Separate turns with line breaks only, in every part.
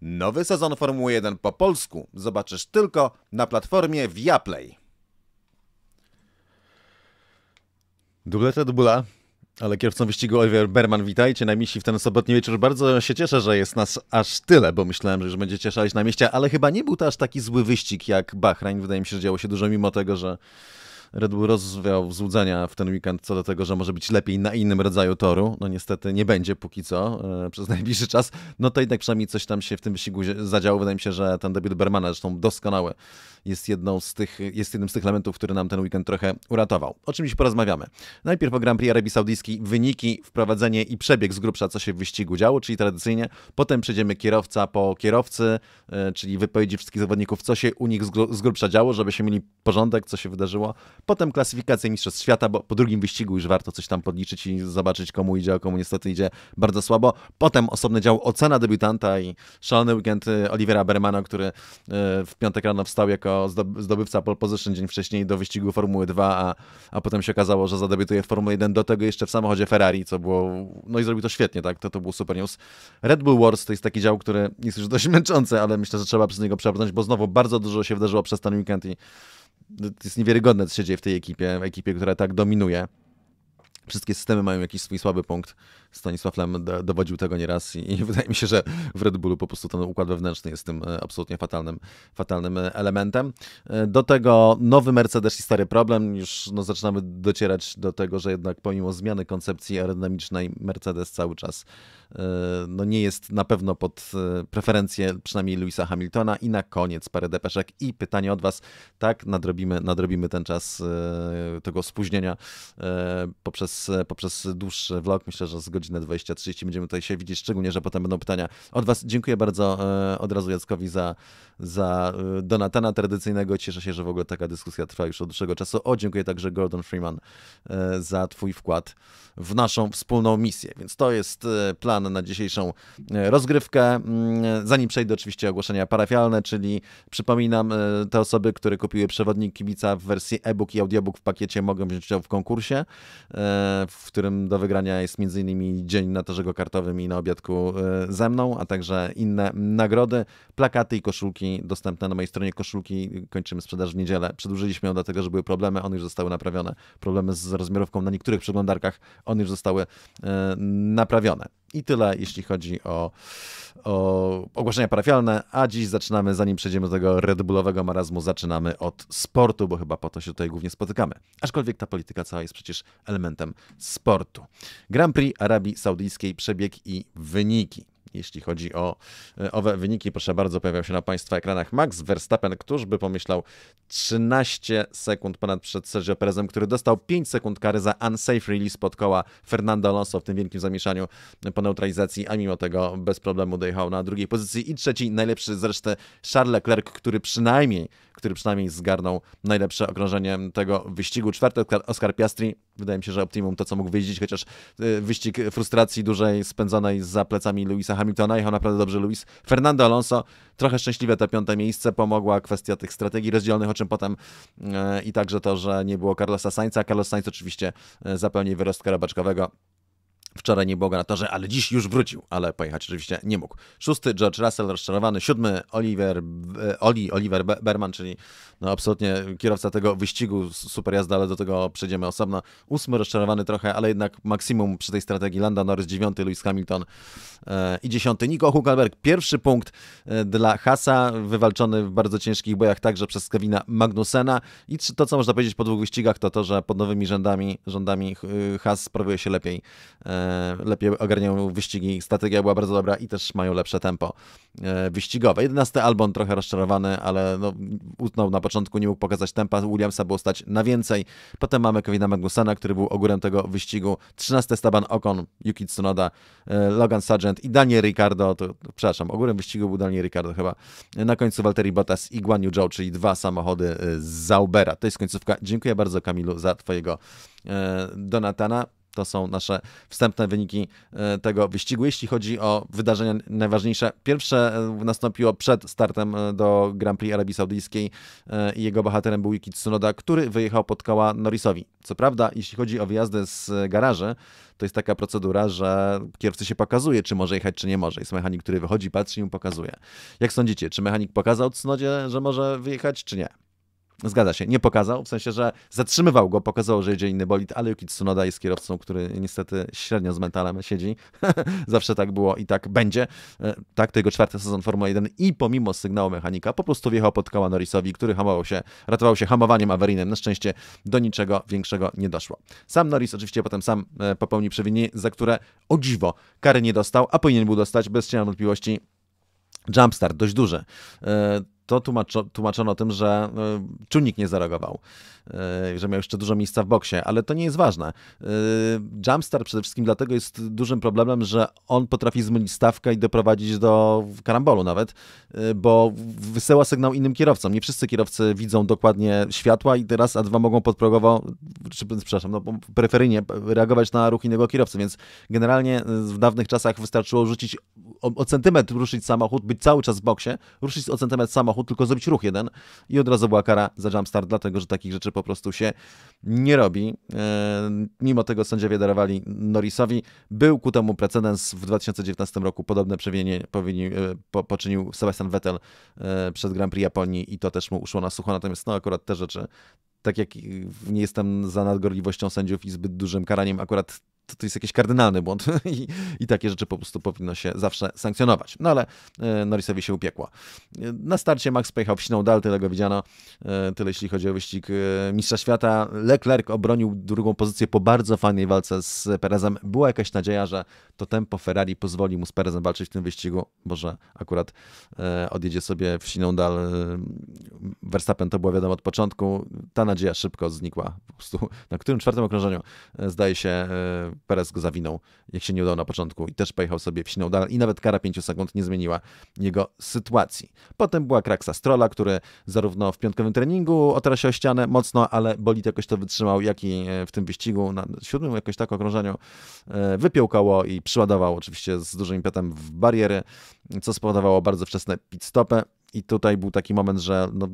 Nowy sezon Formuły 1 po polsku zobaczysz tylko na platformie Viaplay. Dubleta do bóla, ale kierowcą wyścigu Oliver Berman, witajcie na misi w ten sobotni wieczór. Bardzo się cieszę, że jest nas aż tyle, bo myślałem, że już będziecie szaleć na mieście, ale chyba nie był to aż taki zły wyścig jak Bahrain. Wydaje mi się, że działo się dużo, mimo tego, że Red Bull rozwiał złudzenia w ten weekend co do tego, że może być lepiej na innym rodzaju toru. No niestety nie będzie póki co e, przez najbliższy czas. No to jednak przynajmniej coś tam się w tym wyścigu zadziało. Wydaje mi się, że ten debiut Bermana, zresztą doskonały, jest, jedną z tych, jest jednym z tych elementów, który nam ten weekend trochę uratował. O czym dziś porozmawiamy? Najpierw o Grand Prix Arabii Saudyjskiej, wyniki, wprowadzenie i przebieg z grubsza, co się w wyścigu działo, czyli tradycyjnie. Potem przejdziemy kierowca po kierowcy, e, czyli wypowiedzi wszystkich zawodników, co się u nich z grubsza działo, się mieli porządek, co się wydarzyło. Potem klasyfikacja Mistrzostw Świata, bo po drugim wyścigu już warto coś tam podliczyć i zobaczyć, komu idzie, a komu niestety idzie bardzo słabo. Potem osobny dział ocena debiutanta i szalony weekend e, Olivera Bermana, który e, w piątek rano wstał jako zdobywca pole position dzień wcześniej do wyścigu Formuły 2, a, a potem się okazało, że zadebiutuje w Formule 1, do tego jeszcze w samochodzie Ferrari, co było, no i zrobił to świetnie, tak, to, to był super news. Red Bull Wars to jest taki dział, który jest już dość męczący, ale myślę, że trzeba przez niego przebrnąć, bo znowu bardzo dużo się wydarzyło przez ten weekend i to jest niewiarygodne, co się dzieje w tej ekipie, ekipie, która tak dominuje wszystkie systemy mają jakiś swój słaby punkt. Stanisław Lem dowodził tego nieraz i, i wydaje mi się, że w Red Bullu po prostu ten układ wewnętrzny jest tym e, absolutnie fatalnym, fatalnym e, elementem. E, do tego nowy Mercedes i stary problem. Już no, zaczynamy docierać do tego, że jednak pomimo zmiany koncepcji aerodynamicznej Mercedes cały czas E, no nie jest na pewno pod e, preferencję przynajmniej Louisa Hamiltona. I na koniec parę depeszek i pytanie od Was. Tak, nadrobimy, nadrobimy ten czas e, tego spóźnienia poprzez, poprzez dłuższy vlog. Myślę, że z godziny 20-30 będziemy tutaj się widzieć, szczególnie, że potem będą pytania od Was. Dziękuję bardzo od razu Jackowi za, za Donatana tradycyjnego. Cieszę się, że w ogóle taka dyskusja trwa już od dłuższego czasu. O, dziękuję także Gordon Freeman za Twój wkład w naszą wspólną misję. Więc to jest plan plan na dzisiejszą e, rozgrywkę. Mm, e, zanim przejdę oczywiście ogłoszenia parafialne, czyli przypominam, e, te osoby, które kupiły przewodnik kibica w wersji e-book i audiobook w pakiecie mogą wziąć udział w konkursie, w którym do wygrania jest m.in. dzień na torze kartowym i na obiadku ze mną, a także inne nagrody, plakaty i koszulki dostępne na mojej stronie koszulki. Kończymy sprzedaż w niedzielę. Przedłużyliśmy ją dlatego, że były problemy, one już zostały naprawione. Problemy z rozmiarówką na niektórych przeglądarkach, one już zostały naprawione. I tyle, jeśli chodzi o, o ogłoszenia parafialne. A dziś zaczynamy, zanim przejdziemy do tego Red Bullowego marazmu, zaczynamy od sportu, bo chyba po to się tutaj głównie spotykamy. Aczkolwiek ta polityka cała jest przecież elementem sportu. Grand Prix Arabii Saudyjskiej, przebieg i wyniki jeśli chodzi o e, owe wyniki. Proszę bardzo, pojawiał się na Państwa ekranach Max Verstappen, któż by pomyślał 13 sekund ponad przed Sergio Perezem, który dostał 5 sekund kary za unsafe release pod koła Fernando Alonso w tym wielkim zamieszaniu po neutralizacji, a mimo tego bez problemu dojechał na drugiej pozycji i trzeci najlepszy zresztą Charles Leclerc, który przynajmniej który przynajmniej zgarnął najlepsze okrążenie tego wyścigu. Czwarty Oscar Piastri, wydaje mi się, że optimum to, co mógł wyjeździć, chociaż e, wyścig frustracji dużej spędzonej za plecami Luisa Hamiltona, jechał naprawdę dobrze Luis. Fernando Alonso, trochę szczęśliwe to piąte miejsce, pomogła kwestia tych strategii rozdzielnych, o czym potem e, i także to, że nie było Carlosa Sainza. Carlos Sainz oczywiście e, zapełnił wyrostka robaczkowego. Wczoraj nie było go na torze, ale dziś już wrócił, ale pojechać oczywiście nie mógł. Szósty George Russell rozczarowany, siódmy Oliver, e, Oli, Oliver Berman, czyli no absolutnie kierowca tego wyścigu, super jazda, ale do tego przejdziemy osobno. Ósmy rozczarowany trochę, ale jednak maksimum przy tej strategii Landa Norris, dziewiąty Lewis Hamilton e, i dziesiąty Nico Huckelberg. Pierwszy punkt e, dla Hasa, wywalczony w bardzo ciężkich bojach także przez Kevina Magnusena i to, co można powiedzieć po dwóch wyścigach, to to, że pod nowymi rządami, rządami Has sprawuje się lepiej E, lepiej ogarniają wyścigi, strategia była bardzo dobra i też mają lepsze tempo e, wyścigowe. 11 Albon trochę rozczarowany, ale no, utnął na początku, nie mógł pokazać tempa, Williamsa było stać na więcej. Potem mamy Kevina Magnusena, który był ogórem tego wyścigu. 13 Staban Okon, Yuki Tsunoda, e, Logan Sargent i Daniel Ricardo, to, przepraszam, ogórem wyścigu był Daniel Ricardo chyba. Na końcu Walteri Bottas i Guan Yu Zhou, czyli dwa samochody z Zaubera. To jest końcówka. Dziękuję bardzo Kamilu za twojego Donatana. To są nasze wstępne wyniki e, tego wyścigu. Jeśli chodzi o wydarzenia najważniejsze, pierwsze e, nastąpiło przed startem e, do Grand Prix Arabii Saudyjskiej i jego bohaterem był Yuki Tsunoda, który wyjechał pod koła Norrisowi. Co prawda, jeśli chodzi o wyjazdy z garaży, to jest taka procedura, że kierowcy się pokazuje, czy może jechać, czy nie może. Jest mechanik, który wychodzi, patrzy i mu pokazuje. Jak sądzicie, czy mechanik pokazał Tsunodzie, że może wyjechać, czy nie? Zgadza się, nie pokazał, w sensie, że zatrzymywał go, pokazał, że jedzie inny bolid, ale Yuki Tsunoda jest kierowcą, który niestety średnio z mentalem siedzi. Zawsze tak było i tak będzie. E, tak, to jego czwarty sezon Formuły 1 i pomimo sygnału mechanika po prostu wjechał pod koła Norrisowi, który hamował się, ratował się hamowaniem awaryjnym. Na szczęście do niczego większego nie doszło. Sam Norris oczywiście potem sam e, popełnił przewinienie, za które o dziwo kary nie dostał, a powinien był dostać bez cienia wątpliwości jumpstart dość duży. E, to tłumaczy, tłumaczono tym, że e, czujnik nie zareagował, e, że miał jeszcze dużo miejsca w boksie, ale to nie jest ważne. E, Jumpstart przede wszystkim dlatego jest dużym problemem, że on potrafi zmylić stawkę i doprowadzić do karambolu nawet, bo wysyła sygnał innym kierowcom. Nie wszyscy kierowcy widzą dokładnie światła i teraz A2 mogą podprogowo, czy, przepraszam, no, reagować na ruch innego kierowcy, więc generalnie w dawnych czasach wystarczyło rzucić o, o centymetr ruszyć samochód, być cały czas w boksie, ruszyć o centymetr samochód, samochód, tylko zrobić ruch jeden i od razu była kara za jumpstart, dlatego że takich rzeczy po prostu się nie robi. E, mimo tego sędziowie darowali Norrisowi. Był ku temu precedens w 2019 roku. Podobne przewinienie powinni, e, po, poczynił Sebastian Vettel e, przed Grand Prix Japonii i to też mu uszło na sucho. Natomiast no akurat te rzeczy tak jak nie jestem za nadgorliwością sędziów i zbyt dużym karaniem, akurat to, to jest jakiś kardynalny błąd i, i takie rzeczy po prostu powinno się zawsze sankcjonować. No ale e, Norrisowi się upiekło. E, na starcie Max pojechał w dal, tyle go widziano, e, tyle jeśli chodzi o wyścig Mistrza Świata. Leclerc obronił drugą pozycję po bardzo fajnej walce z Perezem. Była jakaś nadzieja, że to tempo Ferrari pozwoli mu z Perezem walczyć w tym wyścigu, może akurat odjedzie sobie w Sinodal Verstappen, to było wiadomo od początku. Ta nadzieja szybko znikła. Po prostu na którym czwartym okrążeniu zdaje się Perez go zawinął, jak się nie udało na początku i też pojechał sobie w dalej i nawet kara 5 sekund nie zmieniła jego sytuacji. Potem była kraksa Strola, który zarówno w piątkowym treningu otarł się o ścianę mocno, ale bolid jakoś to wytrzymał, jak i e, w tym wyścigu na siódmym jakoś tak okrążeniu e, wypiął koło i przyładował oczywiście z dużym impetem w bariery, co spowodowało bardzo wczesne pit stopy. I tutaj był taki moment, że no,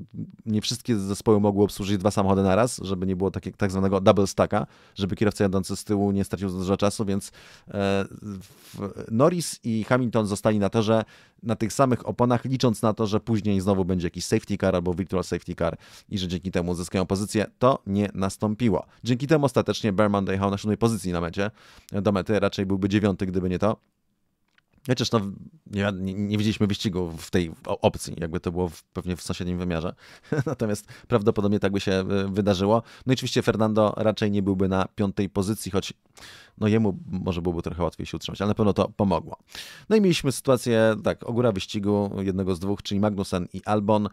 nie wszystkie zespoły mogły obsłużyć dwa samochody na raz, żeby nie było takie, tak zwanego double stacka, żeby kierowca jadący z tyłu nie stracił za dużo czasu, więc e, Norris i Hamilton zostali na torze na tych samych oponach, licząc na to, że później znowu będzie jakiś safety car albo virtual safety car i że dzięki temu zyskają pozycję. To nie nastąpiło. Dzięki temu ostatecznie Berman dojechał na siódmej pozycji na mecie do mety, raczej byłby dziewiąty, gdyby nie to. Chociaż no, nie, nie, widzieliśmy wyścigu w tej opcji, jakby to było w, pewnie w sąsiednim wymiarze. Natomiast prawdopodobnie tak by się e, wydarzyło. No i oczywiście Fernando raczej nie byłby na piątej pozycji, choć no jemu może byłoby trochę łatwiej się utrzymać, ale na pewno to pomogło. No i mieliśmy sytuację, tak, ogóra wyścigu jednego z dwóch, czyli Magnussen i Albon. Y,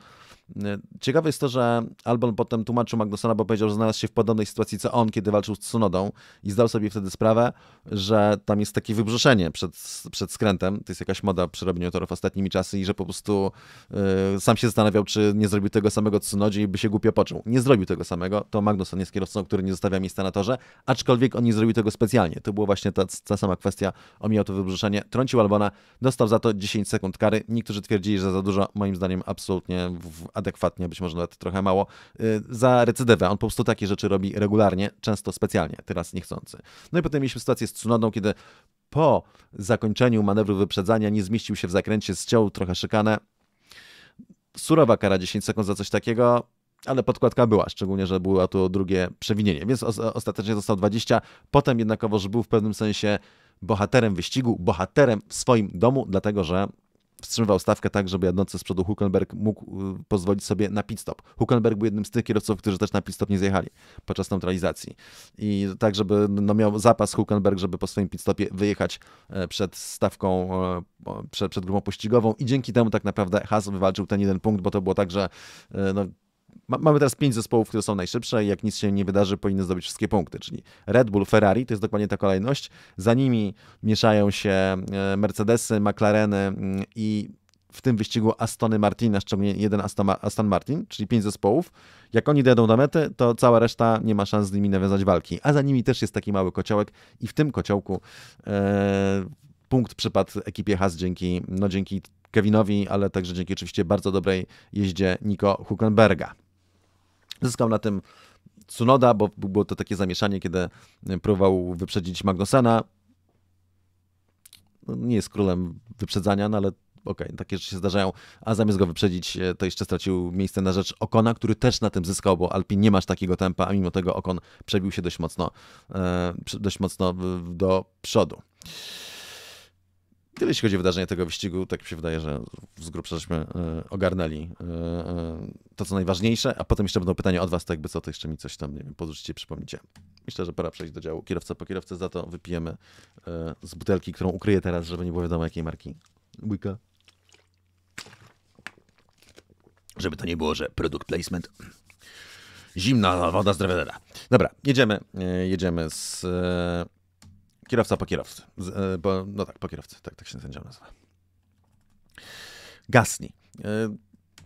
ciekawe jest to, że Albon potem tłumaczył Magnusona, bo powiedział, że znalazł się w podobnej sytuacji co on, kiedy walczył z Tsunodą i zdał sobie wtedy sprawę, że tam jest takie wybrzuszenie przed, przed skrętem. To jest jakaś moda przy robieniu torów ostatnimi czasy i że po prostu yy, sam się zastanawiał, czy nie zrobił tego samego Tsunodzie i by się głupio poczuł. Nie zrobił tego samego. To Magnussen jest kierowcą, który nie zostawia miejsca na torze, aczkolwiek on nie zrobił tego go specjalnie. To była właśnie ta, ta sama kwestia, omijał to wybrzuszenie, trącił Albona, dostał za to 10 sekund kary. Niektórzy twierdzili, że za dużo, moim zdaniem absolutnie adekwatnie, być może nawet trochę mało, y, za recydywę. On po prostu takie rzeczy robi regularnie, często specjalnie, teraz niechcący. No i potem mieliśmy sytuację z Tsunodą, kiedy po zakończeniu manewru wyprzedzania nie zmieścił się w zakręcie, zciął trochę szykanę. Surowa kara 10 sekund za coś takiego ale podkładka była, szczególnie, że było to drugie przewinienie, więc ostatecznie został 20. Potem jednakowoż był w pewnym sensie bohaterem wyścigu, bohaterem w swoim domu, dlatego że wstrzymywał stawkę tak, żeby jadący z przodu Huckenberg mógł y, pozwolić sobie na pit stop. Huckenberg był jednym z tych kierowców, którzy też na pit stop nie zjechali podczas neutralizacji. I tak, żeby no, miał zapas Huckenberg, żeby po swoim pit stopie wyjechać e, przed stawką, e, przed, przed grupą pościgową i dzięki temu tak naprawdę Haas wywalczył ten jeden punkt, bo to było tak, że e, no, ma, mamy teraz pięć zespołów, które są najszybsze i jak nic się nie wydarzy, powinny zdobyć wszystkie punkty, czyli Red Bull, Ferrari, to jest dokładnie ta kolejność. Za nimi mieszają się e, Mercedesy, McLareny mm, i w tym wyścigu Astony Martina, szczególnie jeden Aston Martin, czyli pięć zespołów. Jak oni dojadą do mety, to cała reszta nie ma szans z nimi nawiązać walki. A za nimi też jest taki mały kociołek i w tym kociołku e, punkt przypadł ekipie Haas dzięki, no dzięki Kevinowi, ale także dzięki oczywiście bardzo dobrej jeździe Nico Huckenberga. Zyskał na tym Tsunoda, bo było to takie zamieszanie, kiedy e, próbował wyprzedzić Magnusena. No, nie jest królem wyprzedzania, no ale okej, okay, takie rzeczy się zdarzają, a zamiast go wyprzedzić, e, to jeszcze stracił miejsce na rzecz Okona, który też na tym zyskał, bo Alpin nie masz takiego tempa, a mimo tego Okon przebił się dość mocno, e, dość mocno do przodu. Tyle jeśli chodzi o wydarzenia tego wyścigu, tak mi się wydaje, że z grubsza żeśmy e, ogarnęli e, e, to, co najważniejsze, a potem jeszcze będą pytania od was, tak by co, to jeszcze mi coś tam, nie wiem, podrzucicie, przypomnicie. Myślę, że pora przejść do działu kierowca po kierowcę, za to wypijemy z butelki, którą ukryję teraz, żeby nie było wiadomo jakiej marki. Bójka. Żeby to nie było, że produkt placement. Zimna woda z drewna. Dobra, jedziemy, jedziemy z Kierowca po kierowcy. Z, e, bo, no tak, po kierowcy, tak, tak się sędzia nazywa. Gasni. E,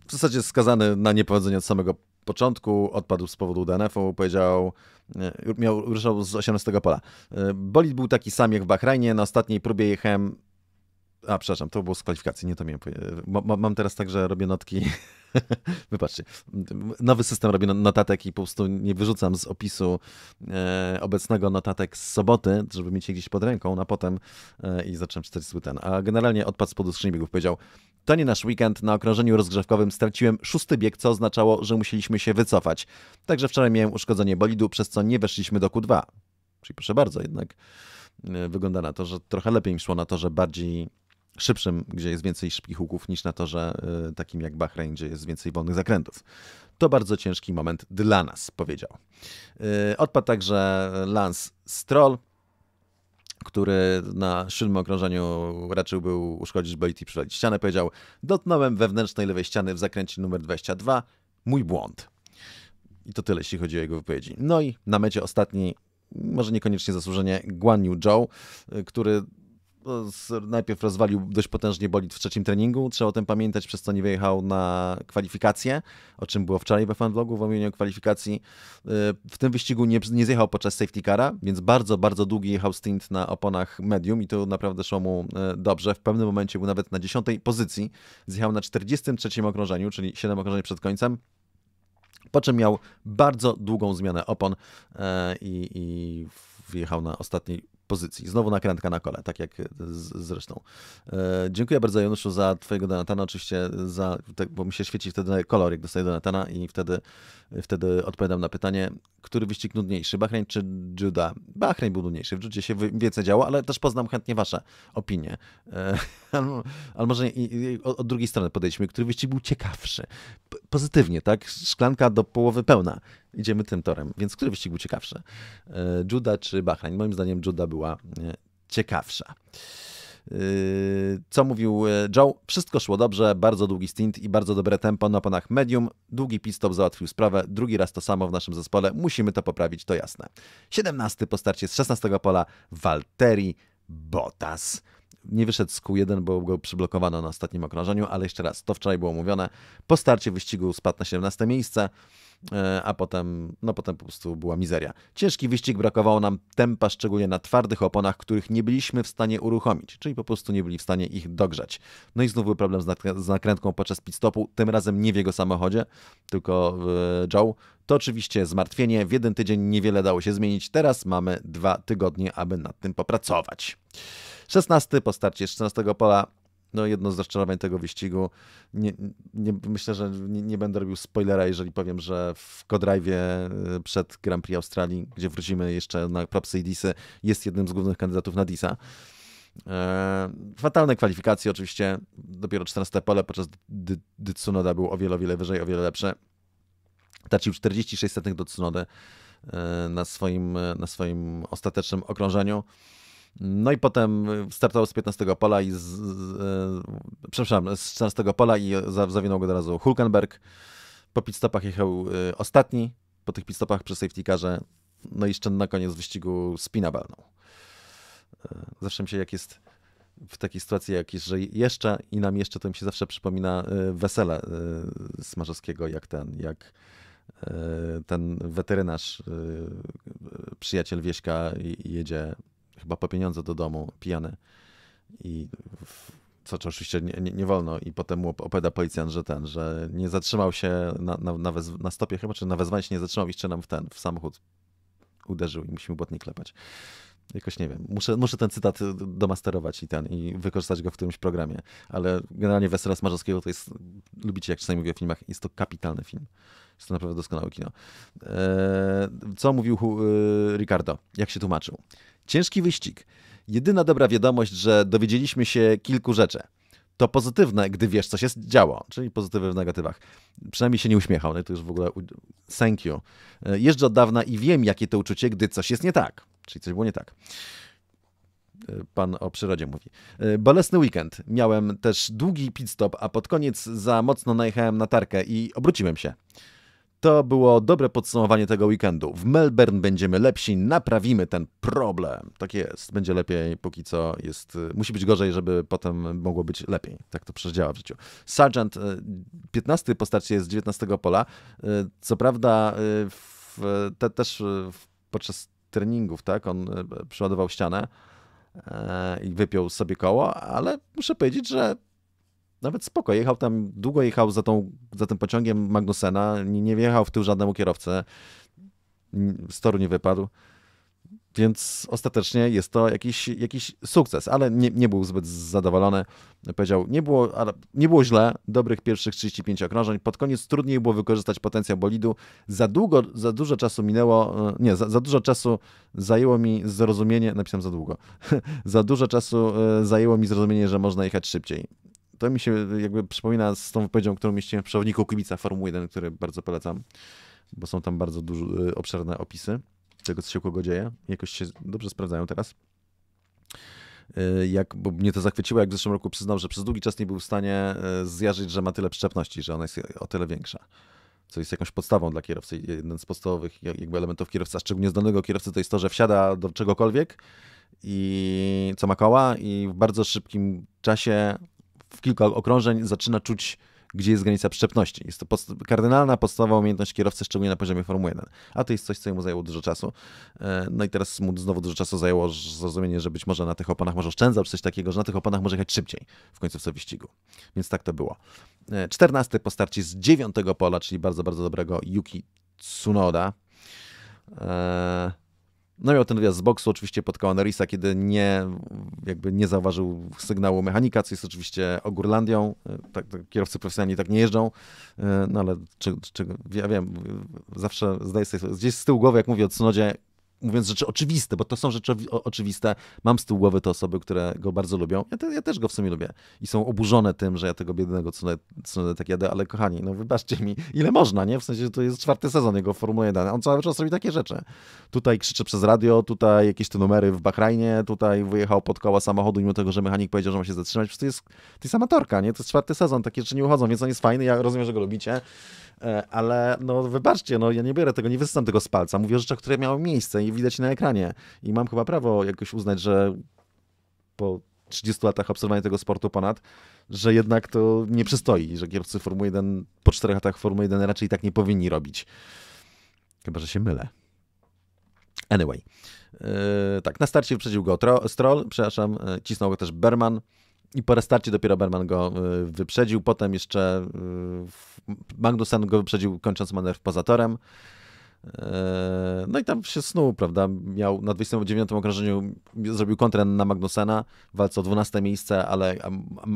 w zasadzie skazany na niepowodzenie od samego początku, odpadł z powodu DNF-u, powiedział, e, miał, ruszał z 18 pola. Bolid był taki sam jak w Bahrajnie, na ostatniej próbie jechałem a, przepraszam, to było z kwalifikacji, nie to miałem. mam teraz tak, że robię notki. Wybaczcie. Nowy system robię no-, notatek i po prostu nie wyrzucam z opisu e, obecnego notatek z soboty, żeby mieć je gdzieś pod ręką, na potem e, i zacząłem czytać swój ten. A generalnie odpad z podu skrzyni biegów powiedział: To nie nasz weekend, na okrążeniu rozgrzewkowym straciłem szósty bieg, co oznaczało, że musieliśmy się wycofać. Także wczoraj miałem uszkodzenie bolidu, przez co nie weszliśmy do Q2. Czyli proszę bardzo, jednak e, wygląda na to, że trochę lepiej mi szło na to, że bardziej szybszym, gdzie jest więcej szybkich łuków niż na torze y, takim jak Bahrain, gdzie jest więcej wolnych zakrętów. To bardzo ciężki moment dla nas, powiedział. Y, odpadł także Lance Stroll, który na siódmym okrążeniu raczył był uszkodzić bolid i przylecić ścianę, powiedział dotknąłem wewnętrznej lewej ściany w zakręcie numer 22, mój błąd. I to tyle, jeśli chodzi o jego wypowiedzi. No i na mecie ostatni, może niekoniecznie zasłużenie, Guan Yu Zhou, y, który najpierw rozwalił dość potężnie bolid w trzecim treningu, trzeba o tym pamiętać, przez co nie wyjechał na kwalifikacje, o czym było wczoraj we fanblogu w omówieniu kwalifikacji. Y, w tym wyścigu nie, nie zjechał podczas safety cara, więc bardzo, bardzo długi jechał stint na oponach medium i to naprawdę szło mu y, dobrze. W pewnym momencie był nawet na 10 pozycji, zjechał na 43 okrążeniu, czyli 7 okrążeń przed końcem po czym miał bardzo długą zmianę opon y, i, i wjechał na ostatniej pozycji. Znowu nakrętka na kole, tak jak z, zresztą. E, dziękuję bardzo Januszu za twojego Donatana, oczywiście za, bo mi się świeci wtedy kolor, jak dostaję Donatana i wtedy, wtedy odpowiadam na pytanie, który wyścig nudniejszy, Bahrain czy Judah? Bahrain był nudniejszy, w Judzie się więcej działo, ale też poznam chętnie wasze opinie. E, albo, może i, i, od, od drugiej strony podejdźmy, który wyścig był ciekawszy. P pozytywnie, tak? Szklanka do połowy pełna idziemy tym torem. Więc który wyścig był ciekawszy? E, Juda czy Bahrain? Moim zdaniem Juda była e, ciekawsza. E, co mówił Joe? Wszystko szło dobrze, bardzo długi stint i bardzo dobre tempo na ponach medium. Długi pit stop załatwił sprawę, drugi raz to samo w naszym zespole. Musimy to poprawić, to jasne. 17 po starcie z 16 pola Walteri Bottas nie wyszedł z Q1, bo go przyblokowano na ostatnim okrążeniu, ale jeszcze raz, to wczoraj było mówione, po starcie wyścigu spadł na 17 miejsce. E, a potem, no potem po prostu była mizeria. Ciężki wyścig brakowało nam tempa, szczególnie na twardych oponach, których nie byliśmy w stanie uruchomić, czyli po prostu nie byli w stanie ich dogrzać. No i znów był problem z, nakrę z nakrętką podczas pit stopu, tym razem nie w jego samochodzie, tylko w e, Joe. To oczywiście zmartwienie, w jeden tydzień niewiele dało się zmienić, teraz mamy dwa tygodnie, aby nad tym popracować. 16 po starcie 16 pola no jedno z rozczarowań tego wyścigu. Nie, nie, myślę, że nie, nie, będę robił spoilera, jeżeli powiem, że w Codrive y, przed Grand Prix Australii, gdzie wrócimy jeszcze na propsy i disy, jest jednym z głównych kandydatów na disa. E, fatalne kwalifikacje oczywiście, dopiero 14 pole, podczas gdy dy Tsunoda był o wiele, o wiele wyżej, o wiele lepsze. Tracił 46 setnych do Tsunody e, na swoim, na swoim ostatecznym okrążeniu. No i potem y, startował z 15 pola i z, z, e, przepraszam, z pola i za, zawinął go od razu Hulkenberg. Po pitstopach jechał e, ostatni, po tych pitstopach przy safety carze, no i jeszcze na koniec wyścigu spina balną. E, zawsze mi się jak jest w takiej sytuacji jak jest, że jeszcze i nam jeszcze, to mi się zawsze przypomina e, wesele e, Smarzowskiego, jak ten, jak e, ten weterynarz, przyjaciel Wieśka jedzie chyba po pieniądze do domu, pijany. I w, co, co oczywiście nie, nie, nie, wolno. I potem mu opowiada policjant, że ten, że nie zatrzymał się na, na, na, wez, na stopie chyba, czy na wezwanie się nie zatrzymał i jeszcze nam w ten, w samochód uderzył i musimy błotnie klepać. Jakoś nie wiem. Muszę, muszę ten cytat domasterować i ten, i wykorzystać go w którymś programie. Ale generalnie Wesela Smarzowskiego to jest, lubicie jak czasami mówię o filmach, jest to kapitalny film. Jest to naprawdę doskonałe kino. Eee, co mówił y, Ricardo? Jak się tłumaczył? Ciężki wyścig. Jedyna dobra wiadomość, że dowiedzieliśmy się kilku rzeczy. To pozytywne, gdy wiesz, co się działo, czyli pozytywy w negatywach. Przynajmniej się nie uśmiechał, no to już w ogóle thank you. E, jeżdżę od dawna i wiem, jakie to uczucie, gdy coś jest nie tak, czyli coś było nie tak e, pan o przyrodzie mówi. E, bolesny weekend. Miałem też długi pit stop, a pod koniec za mocno najechałem na tarkę i obróciłem się. To było dobre podsumowanie tego weekendu. W Melbourne będziemy lepsi, naprawimy ten problem. Tak jest, będzie lepiej, póki co jest, y, musi być gorzej, żeby potem mogło być lepiej. Tak to przedziała w życiu. Sargent, 15 y, postać jest z 19 pola. Y, co prawda w, te, też w, podczas treningów, tak, on przyładował ścianę i wypiął sobie koło, ale muszę powiedzieć, że nawet spoko, jechał tam, długo jechał za, tą, za tym pociągiem Magnusena, nie, nie wjechał w tył żadnemu kierowcę, z toru nie wypadł. Więc ostatecznie jest to jakiś, jakiś sukces, ale nie, nie był zbyt zadowolony. Powiedział, nie było, ale nie było źle, dobrych pierwszych 35 okrążeń. Pod koniec trudniej było wykorzystać potencjał bolidu. Za długo, za dużo czasu minęło, e, nie, za, za dużo czasu zajęło mi zrozumienie, napisałem za długo, za dużo czasu e, zajęło mi zrozumienie, że można jechać szybciej to mi się jakby przypomina z tą wypowiedzią, którą mieściłem w przewodniku Kubica Formuły 1, który bardzo polecam, bo są tam bardzo dużo, y, obszerne opisy tego, co się u kogo dzieje. Jakoś się dobrze sprawdzają teraz. Y, jak, bo mnie to zachwyciło, jak w zeszłym roku przyznał, że przez długi czas nie był w stanie y, zjarzyć, że ma tyle przyczepności, że ona jest o tyle większa co jest jakąś podstawą dla kierowcy, jeden z podstawowych jakby elementów kierowca, szczególnie znanego kierowcy, to jest to, że wsiada do czegokolwiek i co ma koła i w bardzo szybkim czasie w kilka okrążeń zaczyna czuć, gdzie jest granica przyczepności. Jest to podst kardynalna podstawowa umiejętność kierowcy, szczególnie na poziomie Formuły 1. A to jest coś, co mu zajęło dużo czasu. E, no i teraz mu znowu dużo czasu zajęło zrozumienie, że być może na tych opanach może oszczędzał, coś takiego, że na tych opanach może jechać szybciej w końcówce wyścigu. Więc tak to było. 14 e, postarcie z dziewiątego pola, czyli bardzo, bardzo dobrego Yuki Tsunoda. Eee no miał ten wyjazd z boksu, oczywiście potkał Anerisa, kiedy nie, jakby nie zauważył sygnału mechanika, co jest oczywiście ogórlandią. E, tak, tak, kierowcy profesjonalni tak nie jeżdżą, e, no ale czy, czy, ja wiem, zawsze zdaję sobie, gdzieś z tyłu głowy, jak mówię o Tsunodzie, mówiąc rzeczy oczywiste, bo to są rzeczy oczywiste. Mam z tyłu głowy te osoby, które go bardzo lubią. Ja, te, ja też go w sumie lubię. I są oburzone tym, że ja tego biednego Tsunodę tak jadę, ale kochani, no wybaczcie mi, ile można, nie? W sensie, że to jest czwarty sezon jego Formuły 1. On cały czas robi takie rzeczy. Tutaj krzyczy przez radio, tutaj jakieś te numery w Bahrajnie, tutaj wyjechał pod koła samochodu, mimo tego, że mechanik powiedział, że ma się zatrzymać. Przecież to jest, to jest amatorka, nie? To jest czwarty sezon, takie rzeczy nie uchodzą, więc on jest fajny, ja rozumiem, że go lubicie, e, ale no wybaczcie, no ja nie biorę tego, nie wysysam tego z palca. Mówię o rzeczach, które miały miejsce i widać na ekranie. I mam chyba prawo jakoś uznać, że po 30 latach obserwowania tego sportu ponad, że jednak to nie przystoi, że kierowcy Formuły 1 po 4 latach Formuły 1 raczej tak nie powinni robić. Chyba, że się mylę. Anyway. Yy, tak, na starcie wyprzedził go tro, Stroll, przepraszam, yy, cisnął go też Berman i po restarcie dopiero Berman go yy, wyprzedził, potem jeszcze yy, Magnussen go wyprzedził kończąc manewr poza torem. E, no i tam się snuł, prawda? Miał na 29 okrążeniu zrobił kontrę na Magnusena, walce o 12 miejsce, ale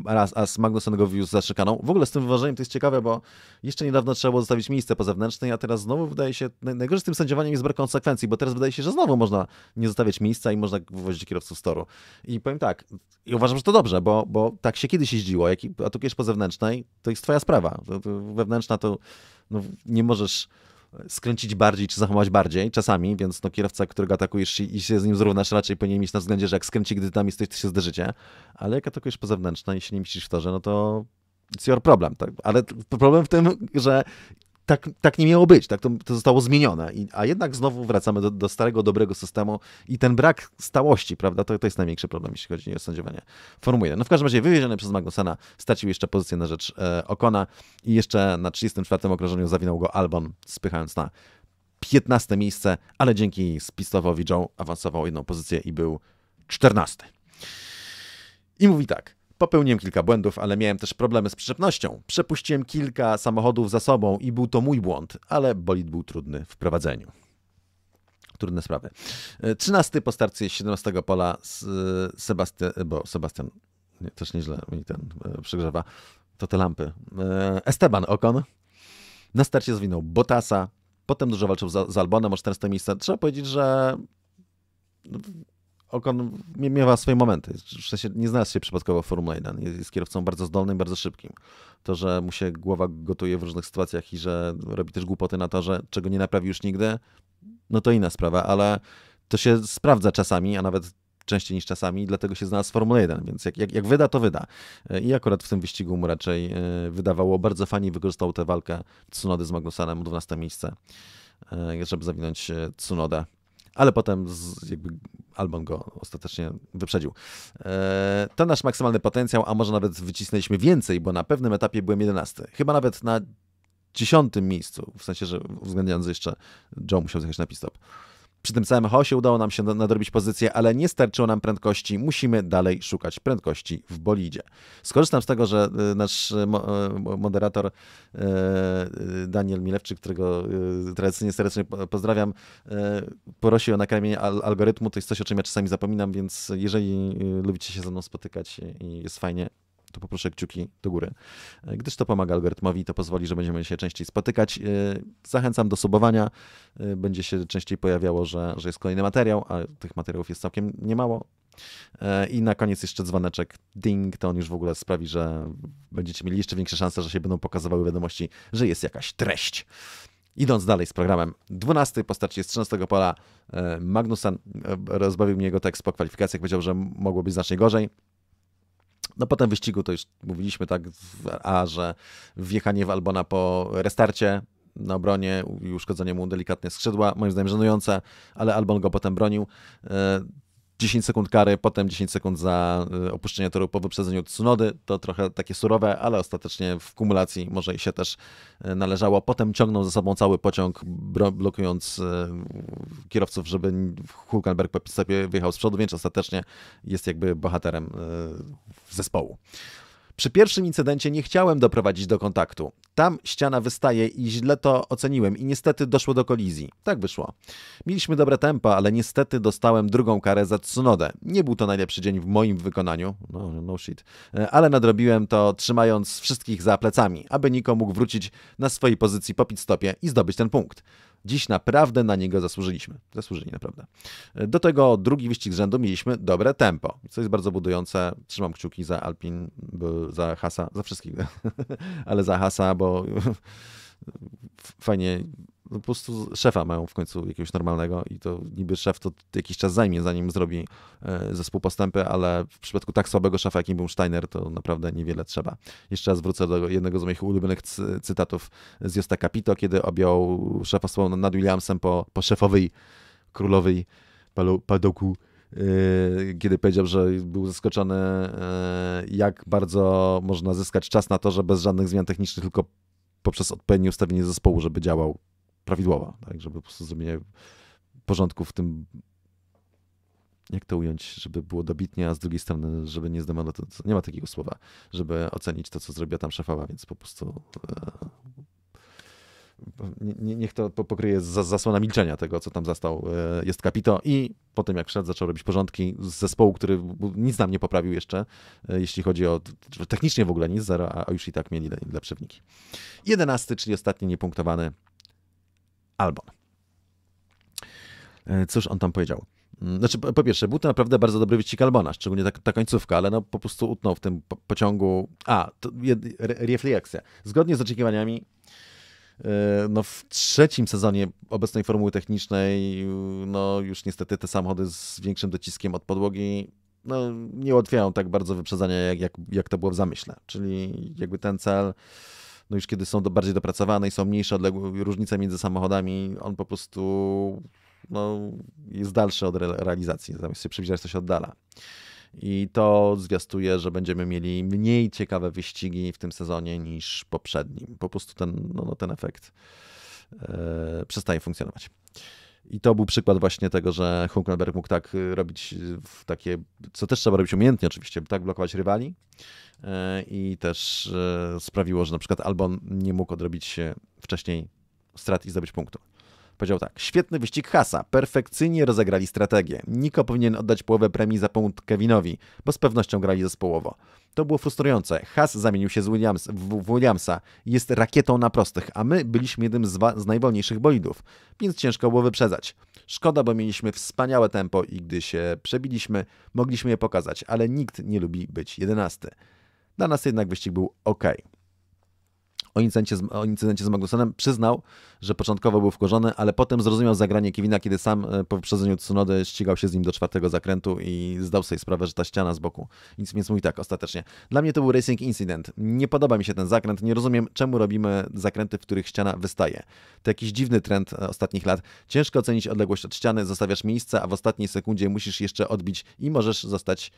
raz a Magnusen go wiózł za szykaną. W ogóle z tym wyważeniem to jest ciekawe, bo jeszcze niedawno trzeba było zostawić miejsce po zewnętrznej, a teraz znowu wydaje się, najgorzej z tym sędziowaniem jest brak konsekwencji, bo teraz wydaje się, że znowu można nie zostawiać miejsca i można wywozić kierowców z toru. I powiem tak, i uważam, że to dobrze, bo, bo tak się kiedyś jeździło, jak atakujesz po zewnętrznej, to jest twoja sprawa. wewnętrzna to no, nie możesz skręcić bardziej czy zahamować bardziej czasami, więc no, kierowca, którego atakujesz i, się z nim zrównasz, raczej powinien mieć na względzie, że jak skręci, gdy tam jesteś, to się zderzycie. Ale jak atakujesz po zewnętrznej i się nie myślisz w torze, no to it's your problem. Tak? Ale problem w tym, że tak, tak nie miało być, tak to, to zostało zmienione. I, a jednak znowu wracamy do, do, starego, dobrego systemu i ten brak stałości, prawda, to, to jest największy problem, jeśli chodzi o sędziowanie Formuły 1. No w każdym razie wywieziony przez Magnusena stracił jeszcze pozycję na rzecz e, Okona i jeszcze na 34. okrążeniu zawinął go Albon, spychając na 15 miejsce, ale dzięki spistowowi Joe awansował jedną pozycję i był 14. I mówi tak. Popełniłem kilka błędów, ale miałem też problemy z przyczepnością. Przepuściłem kilka samochodów za sobą i był to mój błąd, ale bolid był trudny w prowadzeniu trudne sprawy. 13 e, po starcie 17 pola e, Sebastian, e, bo Sebastian nie, też nieźle mi ten przygrzewa, to te lampy. Esteban Okon na starcie zwinął Botasa, potem dużo walczył za z Albonem o 14 miejsce. Trzeba powiedzieć, że Okon miewa swoje momenty. W sensie nie znalazł się przypadkowo w Formule 1. Jest kierowcą bardzo zdolnym, bardzo szybkim. To, że mu się głowa gotuje w różnych sytuacjach i że robi też głupoty na torze, czego nie naprawi już nigdy, no to inna sprawa, ale to się sprawdza czasami, a nawet częściej niż czasami, dlatego się znalazł w Formule 1, więc jak, jak, jak wyda, to wyda. E, I akurat w tym wyścigu mu raczej e, wydawało. Bardzo fajnie wykorzystał tę walkę Tsunody z Magnusanem, 12 miejsce, e, żeby zawinąć Tsunodę ale potem z, jakby Albon go ostatecznie wyprzedził. E, to nasz maksymalny potencjał, a może nawet wycisnęliśmy więcej, bo na pewnym etapie byłem 11. Chyba nawet na dziesiątym miejscu, w sensie, że uwzględniając jeszcze Joe musiał zjechać na pistop. stop. Przy tym całym chaosie udało nam się nadrobić pozycję, ale nie starczyło nam prędkości. Musimy dalej szukać prędkości w bolidzie. Skorzystam z tego, że y, nasz y, y, moderator Daniel Milewczyk, którego tradycyjnie serdecznie pozdrawiam, prosił o nakarmienie algorytmu. To jest coś, o czym ja czasami zapominam, więc jeżeli lubicie się ze mną spotykać i jest fajnie, to poproszę kciuki do góry, e, gdyż to pomaga algorytmowi i to pozwoli, że będziemy się częściej spotykać. E, zachęcam do subowania. E, będzie się częściej pojawiało, że, że jest kolejny materiał, a tych materiałów jest całkiem niemało. I na koniec jeszcze dzwoneczek ding, to on już w ogóle sprawi, że będziecie mieli jeszcze większe szanse, że się będą pokazywały wiadomości, że jest jakaś treść. Idąc dalej z programem, 12 postaci z 13 pola Magnusen rozbawił mnie jego tekst po kwalifikacjach, powiedział, że mogło być znacznie gorzej. No potem wyścigu to już mówiliśmy tak, a że wjechanie w Albona po restarcie na obronie i uszkodzenie mu delikatnie skrzydła, moim zdaniem żenujące, ale Albon go potem bronił. E, 10 sekund kary, potem 10 sekund za y, opuszczenie toru po wyprzedzeniu Tsunody. To trochę takie surowe, ale ostatecznie w kumulacji może i się też y, należało. Potem ciągnął za sobą cały pociąg, blokując y, kierowców, żeby Hulkenberg po sobie wyjechał z przodu, więc ostatecznie jest jakby bohaterem zespołu. Przy pierwszym incydencie nie chciałem doprowadzić do kontaktu. Tam ściana wystaje i źle to oceniłem i niestety doszło do kolizji. Tak wyszło. Mieliśmy dobre tempo, ale niestety dostałem drugą karę za Tsunodę. Nie był to najlepszy dzień w moim wykonaniu, no, no shit, e, ale nadrobiłem to trzymając wszystkich za plecami, aby Niko mógł wrócić na swojej pozycji po pit stopie i zdobyć ten punkt. Dziś naprawdę na niego zasłużyliśmy. Zasłużyli naprawdę. Do tego drugi wyścig z rzędu mieliśmy dobre tempo, co jest bardzo budujące. Trzymam kciuki za Alpin, za Hasa, za wszystkich, ale za Hasa, bo fajnie no po prostu szefa mają w końcu jakiegoś normalnego i to niby szef to jakiś czas zajmie, zanim zrobi e, zespół postępy, ale w przypadku tak słabego szefa, jakim był Steiner, to naprawdę niewiele trzeba. Jeszcze raz wrócę do jednego z moich ulubionych cytatów z Josta Capito, kiedy objął szefostwo nad Williamsem po, po szefowej królowej padoku e, kiedy powiedział, że był zaskoczony, e, jak bardzo można zyskać czas na to, że bez żadnych zmian technicznych, tylko poprzez odpowiednie ustawienie zespołu, żeby działał prawidłowa, tak? żeby po prostu zrobienie porządku w tym, jak to ująć, żeby było dobitnie, a z drugiej strony, żeby nie zdemano, to, nie ma takiego słowa, żeby ocenić to, co zrobiła tam szefowa, więc po prostu e, nie, niech to pokryje zasłona milczenia tego, co tam zastał e, jest kapito i potem jak wszedł, zaczął robić porządki z zespołu, który nic nam nie poprawił jeszcze, e, jeśli chodzi o technicznie w ogóle nic, zero, a już i tak mieli lepsze wyniki. Jedenasty, czyli ostatni niepunktowany Albon. E, cóż on tam powiedział? Mm, znaczy, po pierwsze, był to naprawdę bardzo dobry wyścig Albona, szczególnie ta, ta końcówka, ale no po prostu utnął w tym pociągu. A, to refleksja. Zgodnie z oczekiwaniami, e, no w trzecim sezonie obecnej formuły technicznej, no już niestety te samochody z większym dociskiem od podłogi no, nie ułatwiają tak bardzo wyprzedzania, jak, jak, jak to było w zamyśle. Czyli jakby ten cel no już kiedy są do, bardziej dopracowane i są mniejsze różnice między samochodami, on po prostu no, jest dalszy od re realizacji, zamiast się przewidzieć, coś oddala. I to zwiastuje, że będziemy mieli mniej ciekawe wyścigi w tym sezonie niż poprzednim. Po prostu ten, no, no ten efekt yy, przestaje funkcjonować. I to był przykład właśnie tego, że Hunkenberg mógł tak y, robić y, w takie, co też trzeba robić umiejętnie oczywiście, tak blokować rywali. E, I też e, sprawiło, że na przykład Albon nie mógł odrobić wcześniej strat i zdobyć punktu. Powiedział tak, świetny wyścig Hasa, perfekcyjnie rozegrali strategię. Niko powinien oddać połowę premii za punkt Kevinowi, bo z pewnością grali zespołowo. To było frustrujące. Has zamienił się z Williams, w Williamsa. Jest rakietą na prostych, a my byliśmy jednym z, z najwolniejszych bolidów, więc ciężko było wyprzedzać. Szkoda, bo mieliśmy wspaniałe tempo i gdy się przebiliśmy, mogliśmy je pokazać, ale nikt nie lubi być jedenasty. Dla nas jednak wyścig był ok o incydencie, z, o incydencie z Magnusenem przyznał, że początkowo był wkurzony, ale potem zrozumiał zagranie Kevina, kiedy sam e, po wyprzedzeniu Tsunody ścigał się z nim do czwartego zakrętu i zdał sobie sprawę, że ta ściana z boku. Nic więc mówi tak ostatecznie. Dla mnie to był racing incident. Nie podoba mi się ten zakręt, nie rozumiem czemu robimy zakręty, w których ściana wystaje. To jakiś dziwny trend e, ostatnich lat. Ciężko ocenić odległość od ściany, zostawiasz miejsce, a w ostatniej sekundzie musisz jeszcze odbić i możesz zostać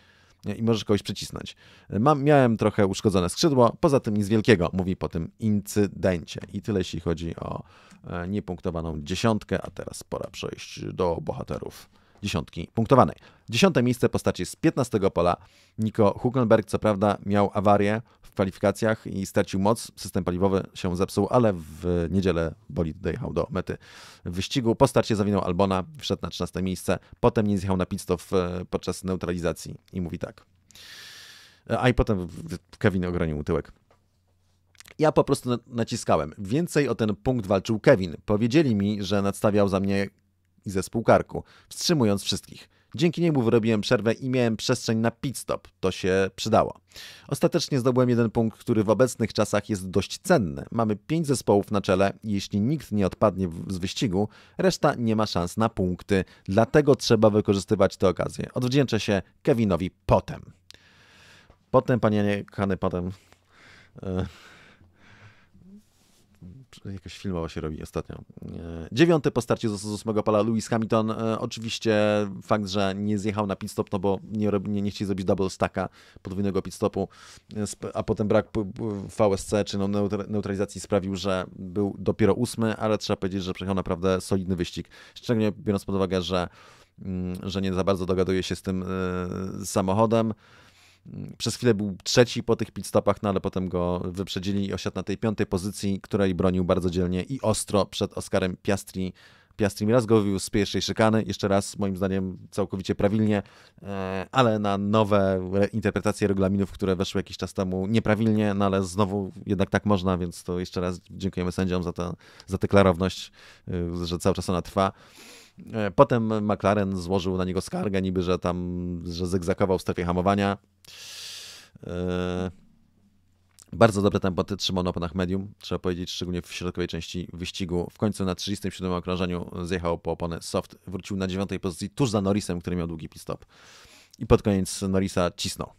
i możesz kogoś przycisnąć. Mam, miałem trochę uszkodzone skrzydło, poza tym nic wielkiego, mówi po tym incydencie. I tyle jeśli chodzi o e, niepunktowaną dziesiątkę, a teraz pora przejść do bohaterów dziesiątki punktowanej. Dziesiąte miejsce postaci z 15 pola. Nico Huckenberg co prawda miał awarię w kwalifikacjach i stracił moc. System paliwowy się zepsuł, ale w niedzielę bolid dojechał do mety wyścigu. Po starcie zawinął Albona, wszedł na 13 miejsce. Potem nie zjechał na pit stop e, podczas neutralizacji i mówi tak. E, a i potem Kevin ogranił tyłek. Ja po prostu naciskałem. Więcej o ten punkt walczył Kevin. Powiedzieli mi, że nadstawiał za mnie i zespół karku, wstrzymując wszystkich. Dzięki niemu wyrobiłem przerwę i miałem przestrzeń na pit stop. To się przydało. Ostatecznie zdobyłem jeden punkt, który w obecnych czasach jest dość cenny. Mamy pięć zespołów na czele i jeśli nikt nie odpadnie z wyścigu, reszta nie ma szans na punkty. Dlatego trzeba wykorzystywać tę okazję. Odwdzięczę się Kevinowi potem. Potem, panie Kany, potem. Yy jakaś filmowa się robi ostatnio. E, dziewiąty po starcie z ósmego pala Lewis Hamilton. E, oczywiście fakt, że nie zjechał na pit stop, no bo nie, nie, nie chcieli zrobić double stacka, podwójnego pit stopu, e, a potem brak VSC, czy no neutralizacji sprawił, że był dopiero ósmy, ale trzeba powiedzieć, że przejechał naprawdę solidny wyścig. Szczególnie biorąc pod uwagę, że mm, że nie za bardzo dogaduje się z tym samochodem. Przez chwilę był trzeci po tych pitstopach, no ale potem go wyprzedzili i osiadł na tej piątej pozycji, której bronił bardzo dzielnie i ostro przed Oskarem Piastri. Piastri mi raz go wybił z pierwszej szykany, jeszcze raz moim zdaniem całkowicie prawilnie, e, ale na nowe interpretacje regulaminów, które weszły jakiś czas temu nieprawilnie, no ale znowu jednak tak można, więc to jeszcze raz dziękujemy sędziom za, za tę klarowność, e, że cały czas ona trwa. E, potem McLaren złożył na niego skargę, niby, że tam, że zegzakował w strefie hamowania. E, bardzo dobre tempo trzymał na oponach medium, trzeba powiedzieć, szczególnie w środkowej części wyścigu. W końcu na 37 okrążeniu zjechał po oponę soft, wrócił na 9 pozycji tuż za Norrisem, który miał długi pit stop. I pod koniec Norrisa cisnął.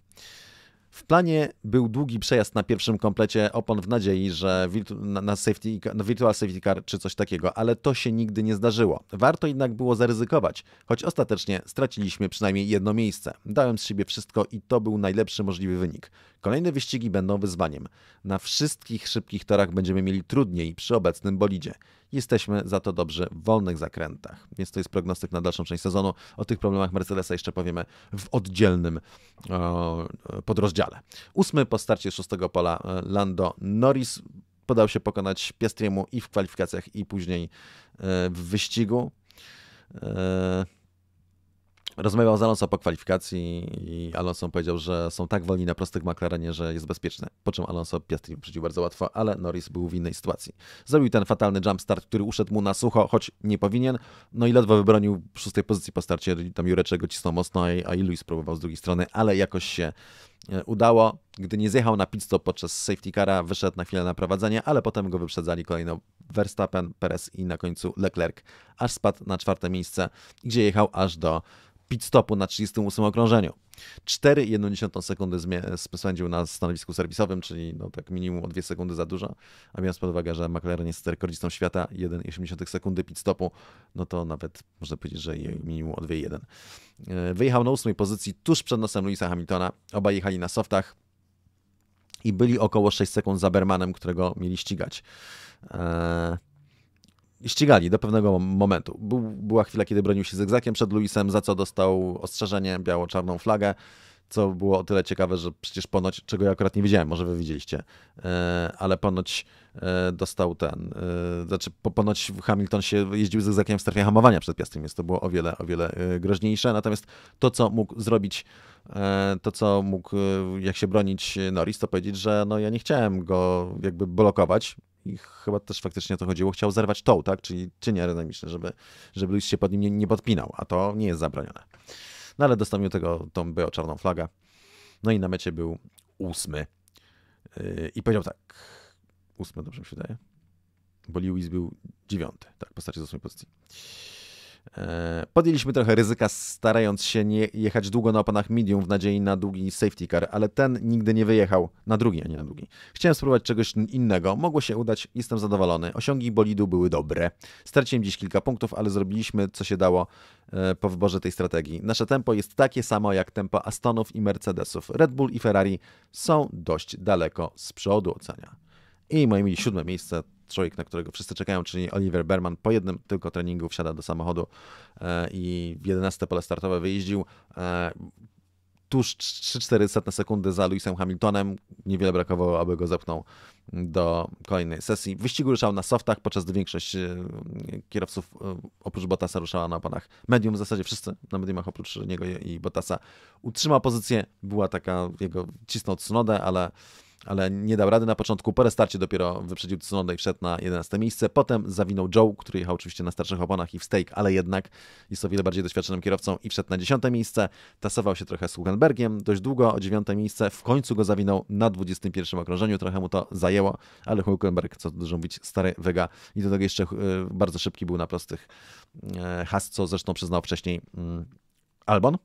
W planie był długi przejazd na pierwszym komplecie opon w nadziei, że wirtu- na, na, safety, na virtual safety car czy coś takiego, ale to się nigdy nie zdarzyło. Warto jednak było zaryzykować, choć ostatecznie straciliśmy przynajmniej jedno miejsce. Dałem z siebie wszystko i to był najlepszy możliwy wynik. Kolejne wyścigi będą wyzwaniem. Na wszystkich szybkich torach będziemy mieli trudniej przy obecnym bolidzie. Jesteśmy za to dobrze w wolnych zakrętach. Więc to jest prognostyk na dalszą część sezonu. O tych problemach Mercedesa jeszcze powiemy w oddzielnym podrozdziale. Ósmy po starcie szóstego pola e, Lando Norris podał się pokonać Piastriemu i w kwalifikacjach i później e, w wyścigu. E, Rozmawiał z Alonso po kwalifikacji i Alonso powiedział, że są tak wolni na prostych McLarenie, że jest bezpieczne. Po czym Alonso Piastri wyprzedził bardzo łatwo, ale Norris był w innej sytuacji. Zrobił ten fatalny start, który uszedł mu na sucho, choć nie powinien. No i ledwo wybronił szóstej pozycji po starcie. Tam Jureczego cisnął mocno, a i Luis próbował z drugiej strony, ale jakoś się e, udało. Gdy nie zjechał na pit stop podczas safety cara, wyszedł na chwilę na prowadzenie, ale potem go wyprzedzali kolejno Verstappen, Perez i na końcu Leclerc, aż spadł na czwarte miejsce, gdzie jechał aż do pit stopu na 38 okrążeniu. 4,1 sekundy spędził na stanowisku serwisowym, czyli no tak minimum o 2 sekundy za dużo, a biorąc pod uwagę, że McLaren jest rekordzistą świata, 1,8 sekundy pit stopu, no to nawet można powiedzieć, że minimum o 2,1. E, wyjechał na 8 pozycji tuż przed nosem Luisa Hamiltona, obaj jechali na softach i byli około 6 sekund za Bermanem, którego mieli ścigać. Eee ścigali do pewnego momentu. Był, była chwila, kiedy bronił się zygzakiem przed Luisem, za co dostał ostrzeżenie, biało-czarną flagę, co było o tyle ciekawe, że przecież ponoć, czego ja akurat nie wiedziałem, może wy widzieliście, e, ale ponoć e, dostał ten, e, znaczy ponoć Hamilton się jeździł zygzakiem w strefie hamowania przed Piastem więc to było o wiele, o wiele groźniejsze. Natomiast to, co mógł zrobić to, co mógł, jak się bronić Norris, to powiedzieć, że no ja nie chciałem go jakby blokować, i chyba też faktycznie o to chodziło, chciał zerwać toł, tak? czyli cienie aerodynamiczne, żeby, żeby Luis się pod nim nie, nie podpinał, a to nie jest zabronione. No ale dostał tego tą o czarną flagę. No i na mecie był ósmy. Yy, I powiedział tak. Ósmy, dobrze mi się wydaje. Bo Lewis był dziewiąty, tak, w postaci z ósmej pozycji. E, podjęliśmy trochę ryzyka, starając się nie jechać długo na opanach medium w nadziei na długi safety car, ale ten nigdy nie wyjechał na drugi, a nie na długi. Chciałem spróbować czegoś innego, mogło się udać, jestem zadowolony. Osiągi bolidu były dobre. Straciłem dziś kilka punktów, ale zrobiliśmy co się dało e, po wyborze tej strategii. Nasze tempo jest takie samo jak tempo Astonów i Mercedesów. Red Bull i Ferrari są dość daleko z przodu ocenia. I moje siódme miejsce człowiek, na którego wszyscy czekają, czyli Oliver Berman, po jednym tylko treningu wsiada do samochodu e, i 11 pole startowe wyjeździł e, tuż 3-4 sekundy za Lewisem Hamiltonem. Niewiele brakowało, aby go zepchnął do kolejnej sesji. Wyścig ruszał na softach, podczas gdy większość e, kierowców oprócz Bottasa ruszała na panach. medium. W zasadzie wszyscy na mediumach oprócz niego i Bottasa. Utrzymał pozycję, była taka, jego cisnął Tsunodę, ale ale nie dał rady na początku. Po restarcie dopiero wyprzedził Tsunoda i wszedł na 11 miejsce. Potem zawinął Joe, który jechał oczywiście na starszych oponach i w stake, ale jednak jest o wiele bardziej doświadczonym kierowcą i wszedł na 10 miejsce. Tasował się trochę z Hugenbergiem dość długo o 9 miejsce. W końcu go zawinął na 21 okrążeniu. Trochę mu to zajęło, ale Hugenberg, co dużo mówić, stary Vega i do tego jeszcze e, bardzo szybki był na prostych e, has, co zresztą przyznał wcześniej mm, Albon.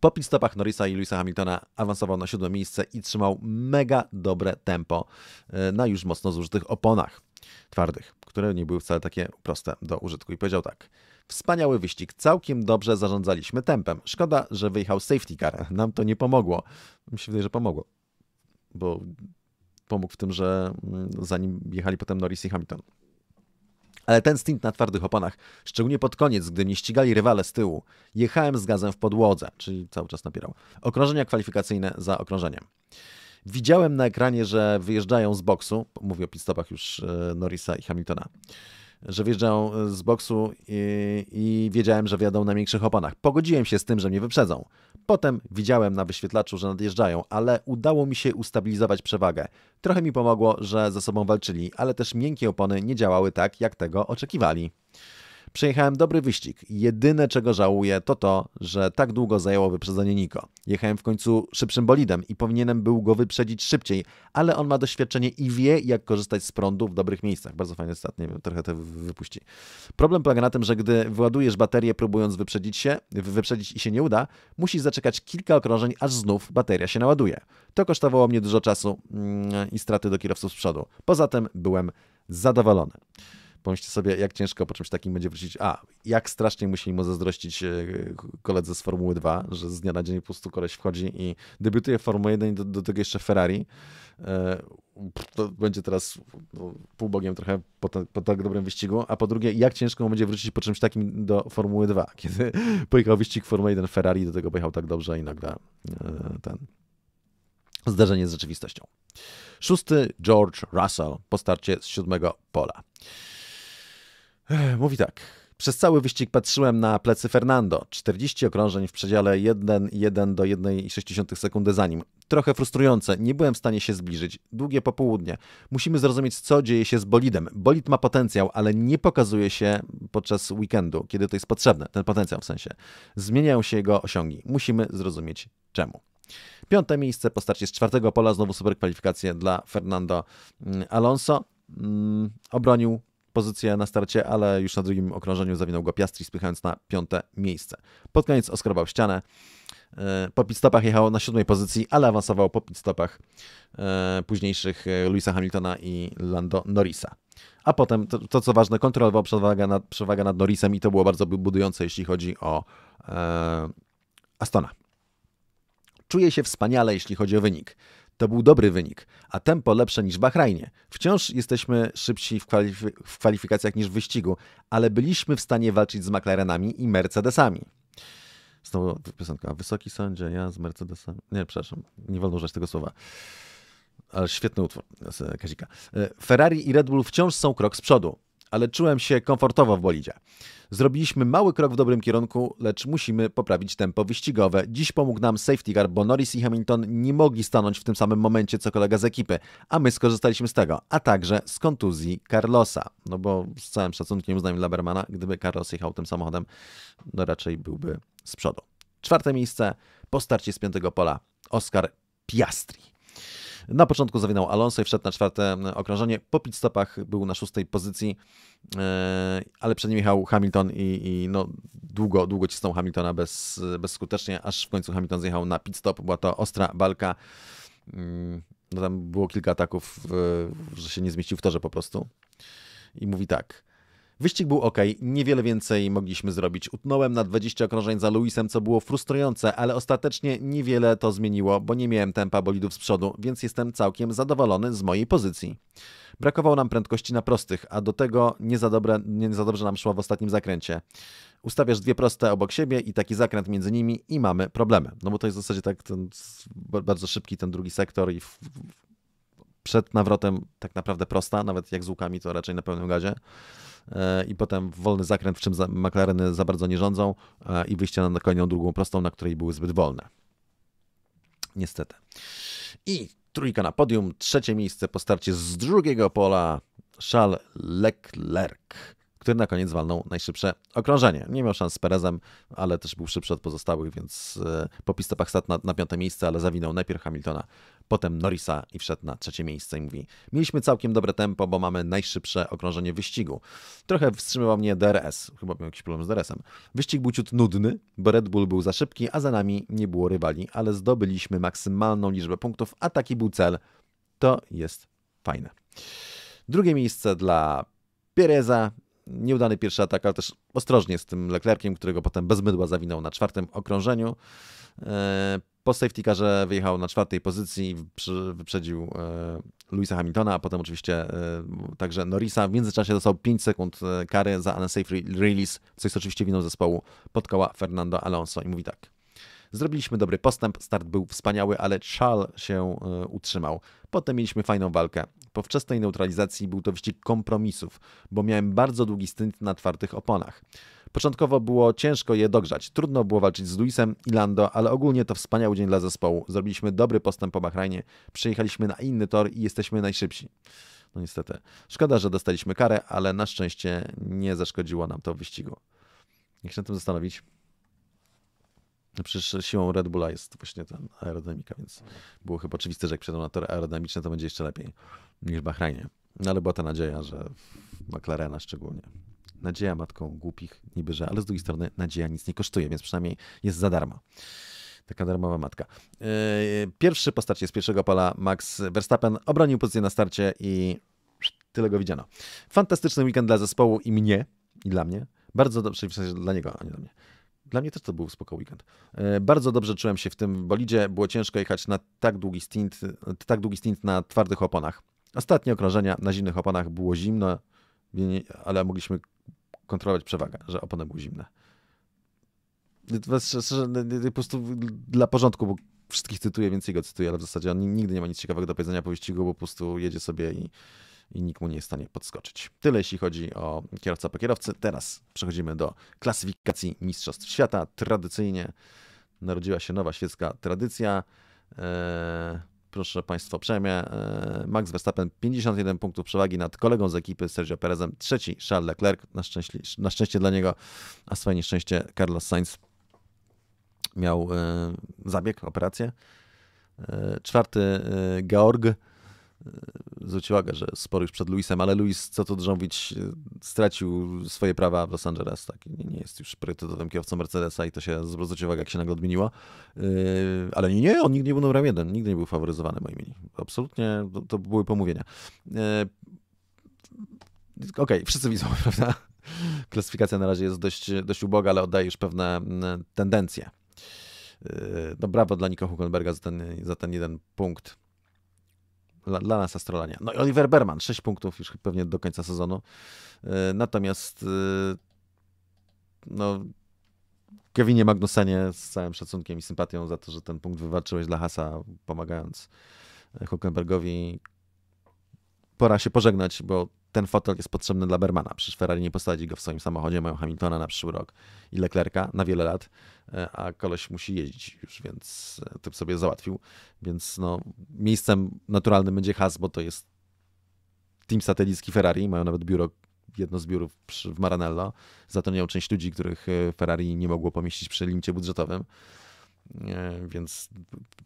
Po pitstopach Norrisa i Louisa Hamiltona awansował na siódme miejsce i trzymał mega dobre tempo e, na już mocno zużytych oponach twardych, które nie były wcale takie proste do użytku. I powiedział tak. Wspaniały wyścig, całkiem dobrze zarządzaliśmy tempem. Szkoda, że wyjechał safety car. Nam to nie pomogło. Mi się wydaje, że pomogło, bo pomógł w tym, że mm, zanim jechali potem Norris i Hamilton. Ale ten stint na twardych oponach, szczególnie pod koniec, gdy nie ścigali rywale z tyłu, jechałem z gazem w podłodze, czyli cały czas napierał. Okrążenia kwalifikacyjne za okrążeniem. Widziałem na ekranie, że wyjeżdżają z boksu, mówię o pitstopach już e, Norrisa i Hamiltona że wjeżdżają e, z boksu i, i wiedziałem, że wjadą na większych oponach. Pogodziłem się z tym, że mnie wyprzedzą. Potem widziałem na wyświetlaczu, że nadjeżdżają, ale udało mi się ustabilizować przewagę. Trochę mi pomogło, że ze sobą walczyli, ale też miękkie opony nie działały tak, jak tego oczekiwali. Przejechałem dobry wyścig. Jedyne czego żałuję to to, że tak długo zajęło wyprzedzenie Niko. Jechałem w końcu szybszym bolidem i powinienem był go wyprzedzić szybciej, ale on ma doświadczenie i wie jak korzystać z prądu w dobrych miejscach. Bardzo fajny stat, nie wiem, trochę to wypuści. Problem polega na tym, że gdy wyładujesz baterię próbując wyprzedzić się, wyprzedzić i się nie uda, musisz zaczekać kilka okrążeń, aż znów bateria się naładuje. To kosztowało mnie dużo czasu mm, i straty do kierowców z przodu. Poza tym byłem zadowolony. Pomyślcie sobie, jak ciężko po czymś takim będzie wrócić. A, jak strasznie musieli mu zazdrościć e, koledzy z Formuły 2, że z dnia na dzień po prostu koleś wchodzi i debiutuje w Formuły 1 i do, do tego jeszcze Ferrari. E, to będzie teraz no, półbogiem trochę po, po tak dobrym wyścigu. A po drugie, jak ciężko mu będzie wrócić po czymś takim do Formuły 2, kiedy pojechał wyścig Formuły 1 Ferrari, do tego pojechał tak dobrze i nagle e, ten zderzenie z rzeczywistością. Szósty George Russell po starcie z siódmego pola. Mówi tak. Przez cały wyścig patrzyłem na plecy Fernando. 40 okrążeń w przedziale 1,1 do 1,6 sekundy za nim. Trochę frustrujące, nie byłem w stanie się zbliżyć. Długie popołudnie. Musimy zrozumieć, co dzieje się z bolidem. Bolid ma potencjał, ale nie pokazuje się podczas weekendu, kiedy to jest potrzebne, ten potencjał w sensie. Zmieniają się jego osiągi. Musimy zrozumieć czemu. Piąte miejsce po starcie z czwartego pola, znowu super kwalifikacje dla Fernando mm, Alonso. Mm, obronił pozycję na starcie, ale już na drugim okrążeniu zawinął go Piastri, spychając na piąte miejsce. Pod koniec oskrobał ścianę. E, po pitstopach jechał na siódmej pozycji, ale awansował po pitstopach e, późniejszych e, Louisa Hamiltona i Lando Norrisa. A potem, to, to co ważne, kontrolował przewagę nad, przewagę nad Norrisem i to było bardzo budujące, jeśli chodzi o e, Astona. Czuję się wspaniale, jeśli chodzi o wynik. To był dobry wynik, a tempo lepsze niż w Bahrajnie. Wciąż jesteśmy szybsi w, kwalif- w kwalifikacjach niż w wyścigu, ale byliśmy w stanie walczyć z McLarenami i Mercedesami. Znowu piosenka. Wysoki sądzie, ja z Mercedesem. Nie, przepraszam, nie wolno użyć tego słowa. Ale świetny utwór z Kazika. E, Ferrari i Red Bull wciąż są krok z przodu ale czułem się komfortowo w bolidzie. Zrobiliśmy mały krok w dobrym kierunku, lecz musimy poprawić tempo wyścigowe. Dziś pomógł nam safety car, bo Norris i Hamilton nie mogli stanąć w tym samym momencie co kolega z ekipy, a my skorzystaliśmy z tego, a także z kontuzji Carlosa. No bo z całym szacunkiem uznaniem dla Bermana, gdyby Carlos jechał tym samochodem, no raczej byłby z przodu. Czwarte miejsce po starcie z piątego pola Oscar Piastri. Na początku zawinął Alonso i wszedł na czwarte mm, okrążenie. Po pit stopach był na szóstej pozycji, e, ale przed nim jechał Hamilton i, i no, długo, długo cisnął Hamiltona bez, bezskutecznie, aż w końcu Hamilton zjechał na pit stop. Była to ostra walka. Mm, no tam było kilka ataków, e, że się nie zmieścił w torze po prostu. I mówi tak. Wyścig był ok, niewiele więcej mogliśmy zrobić. Utnąłem na 20 okrążeń za Luisem, co było frustrujące, ale ostatecznie niewiele to zmieniło, bo nie miałem tempa bolidów z przodu, więc jestem całkiem zadowolony z mojej pozycji. Brakowało nam prędkości na prostych, a do tego nie za, dobre, nie za dobrze nam szła w ostatnim zakręcie. Ustawiasz dwie proste obok siebie i taki zakręt między nimi i mamy problemy. No bo to jest w zasadzie tak ten, bardzo szybki ten drugi sektor i w, w, przed nawrotem tak naprawdę prosta, nawet jak z łukami to raczej na pełnym gazie. E, i potem wolny zakręt, w czym McLareny za bardzo nie rządzą e, i wyjście na kolejną drugą prostą, na której były zbyt wolne. Niestety. I trójka na podium, trzecie miejsce po starcie z drugiego pola Charles Leclerc który na koniec walnął najszybsze okrążenie. Nie miał szans z Perezem, ale też był szybszy od pozostałych, więc e, po pistopach stat na, na piąte miejsce, ale zawinął najpierw Hamiltona, potem Norrisa i wszedł na trzecie miejsce i mówi mieliśmy całkiem dobre tempo, bo mamy najszybsze okrążenie wyścigu. Trochę wstrzymywał mnie DRS, chyba miał jakiś problem z DRS-em. Wyścig był ciut nudny, bo Red Bull był za szybki, a za nami nie było rywali, ale zdobyliśmy maksymalną liczbę punktów, a taki był cel. To jest fajne. Drugie miejsce dla Pereza, Nieudany pierwszy atak, ale też ostrożnie z tym Leclerciem, którego potem bez mydła zawinął na czwartym okrążeniu. E, po safety carze wyjechał na czwartej pozycji, wyprzedził e, Louisa Hamiltona, a potem oczywiście e, także Norisa. W międzyczasie dostał 5 sekund kary za unsafe release, co jest oczywiście winą zespołu. koła Fernando Alonso i mówi tak. Zrobiliśmy dobry postęp, start był wspaniały, ale Charles się e, utrzymał. Potem mieliśmy fajną walkę. Po wczesnej neutralizacji był to wyścig kompromisów, bo miałem bardzo długi stint na twardych oponach. Początkowo było ciężko je dogrzać. Trudno było walczyć z Luisem i Lando, ale ogólnie to wspaniały dzień dla zespołu. Zrobiliśmy dobry postęp po Bahrajnie, Przejechaliśmy na inny tor i jesteśmy najszybsi. No niestety. Szkoda, że dostaliśmy karę, ale na szczęście nie zaszkodziło nam to w wyścigu. Niech się na tym zastanowić. No przecież siłą Red Bulla jest właśnie ten aerodynamika, więc było chyba oczywiste, że jak przejdą na tory aerodynamiczne, to będzie jeszcze lepiej niż w Bahrajnie. No ale była ta nadzieja, że McLarena szczególnie. Nadzieja matką głupich niby, że, ale z drugiej strony nadzieja nic nie kosztuje, więc przynajmniej jest za darmo. Taka darmowa matka. Yy, pierwszy po starcie z pierwszego pola Max Verstappen obronił pozycję na starcie i tyle go widziano. Fantastyczny weekend dla zespołu i mnie, i dla mnie. Bardzo dobrze, w sensie dla niego, a nie dla mnie. Dla mnie też to był spoko weekend. E, bardzo dobrze czułem się w tym bolidzie. Było ciężko jechać na tak długi stint, e, tak długi stint na twardych oponach. Ostatnie okrążenia na zimnych oponach było zimno, ale mogliśmy kontrolować przewagę, że opony były zimne. Po prostu dla porządku, bo wszystkich cytuję, więcej go cytuję, ale w zasadzie on nigdy nie ma nic ciekawego do powiedzenia po wyścigu, bo po prostu jedzie sobie i i nikt mu nie jest w stanie podskoczyć. Tyle jeśli chodzi o kierowca po kierowcy. Teraz przechodzimy do klasyfikacji Mistrzostw Świata. Tradycyjnie narodziła się nowa świecka tradycja. E, proszę Państwa, przejmie e, Max Verstappen 51 punktów przewagi nad kolegą z ekipy Sergio Perezem, trzeci Charles Leclerc, na szczęście, na szczęście dla niego, a swoje nieszczęście Carlos Sainz miał e, zabieg, operację. Czwarty Georg zwrócił uwagę, że spory już przed Luisem, ale Luis, co tu dużo mówić, stracił swoje prawa w Los Angeles, tak, nie, jest już priorytetowym kierowcą Mercedesa i to się zwrócił uwagę, jak się nagle odmieniło, yy, ale nie, on nigdy nie był numerem jeden, nigdy nie był faworyzowany moimi. absolutnie, to, to były pomówienia. Yy, okej, okay, wszyscy widzą, prawda? Klasyfikacja na razie jest dość, dość uboga, ale oddaje już pewne mm, tendencje. Yy, no brawo dla Nico Huckenberga za ten, za ten jeden punkt. Dla, dla nas astrolania. No i Oliver Berman, 6 punktów już pewnie do końca sezonu. E, natomiast e, no, Kevinie Magnusenie z całym szacunkiem i sympatią za to, że ten punkt wywalczyłeś dla Hasa, pomagając e, Huckenbergowi. Pora się pożegnać, bo ten fotel jest potrzebny dla Bermana. Przecież Ferrari nie posadzi go w swoim samochodzie, mają Hamiltona na przyszły rok i Leclerca na wiele lat, e, a koleś musi jeździć już, więc e, typ sobie załatwił. Więc no, miejscem naturalnym będzie Has, bo to jest team satelicki Ferrari, mają nawet biuro, jedno z biurów w Maranello, zatrudniają część ludzi, których e, Ferrari nie mogło pomieścić przy limicie budżetowym więc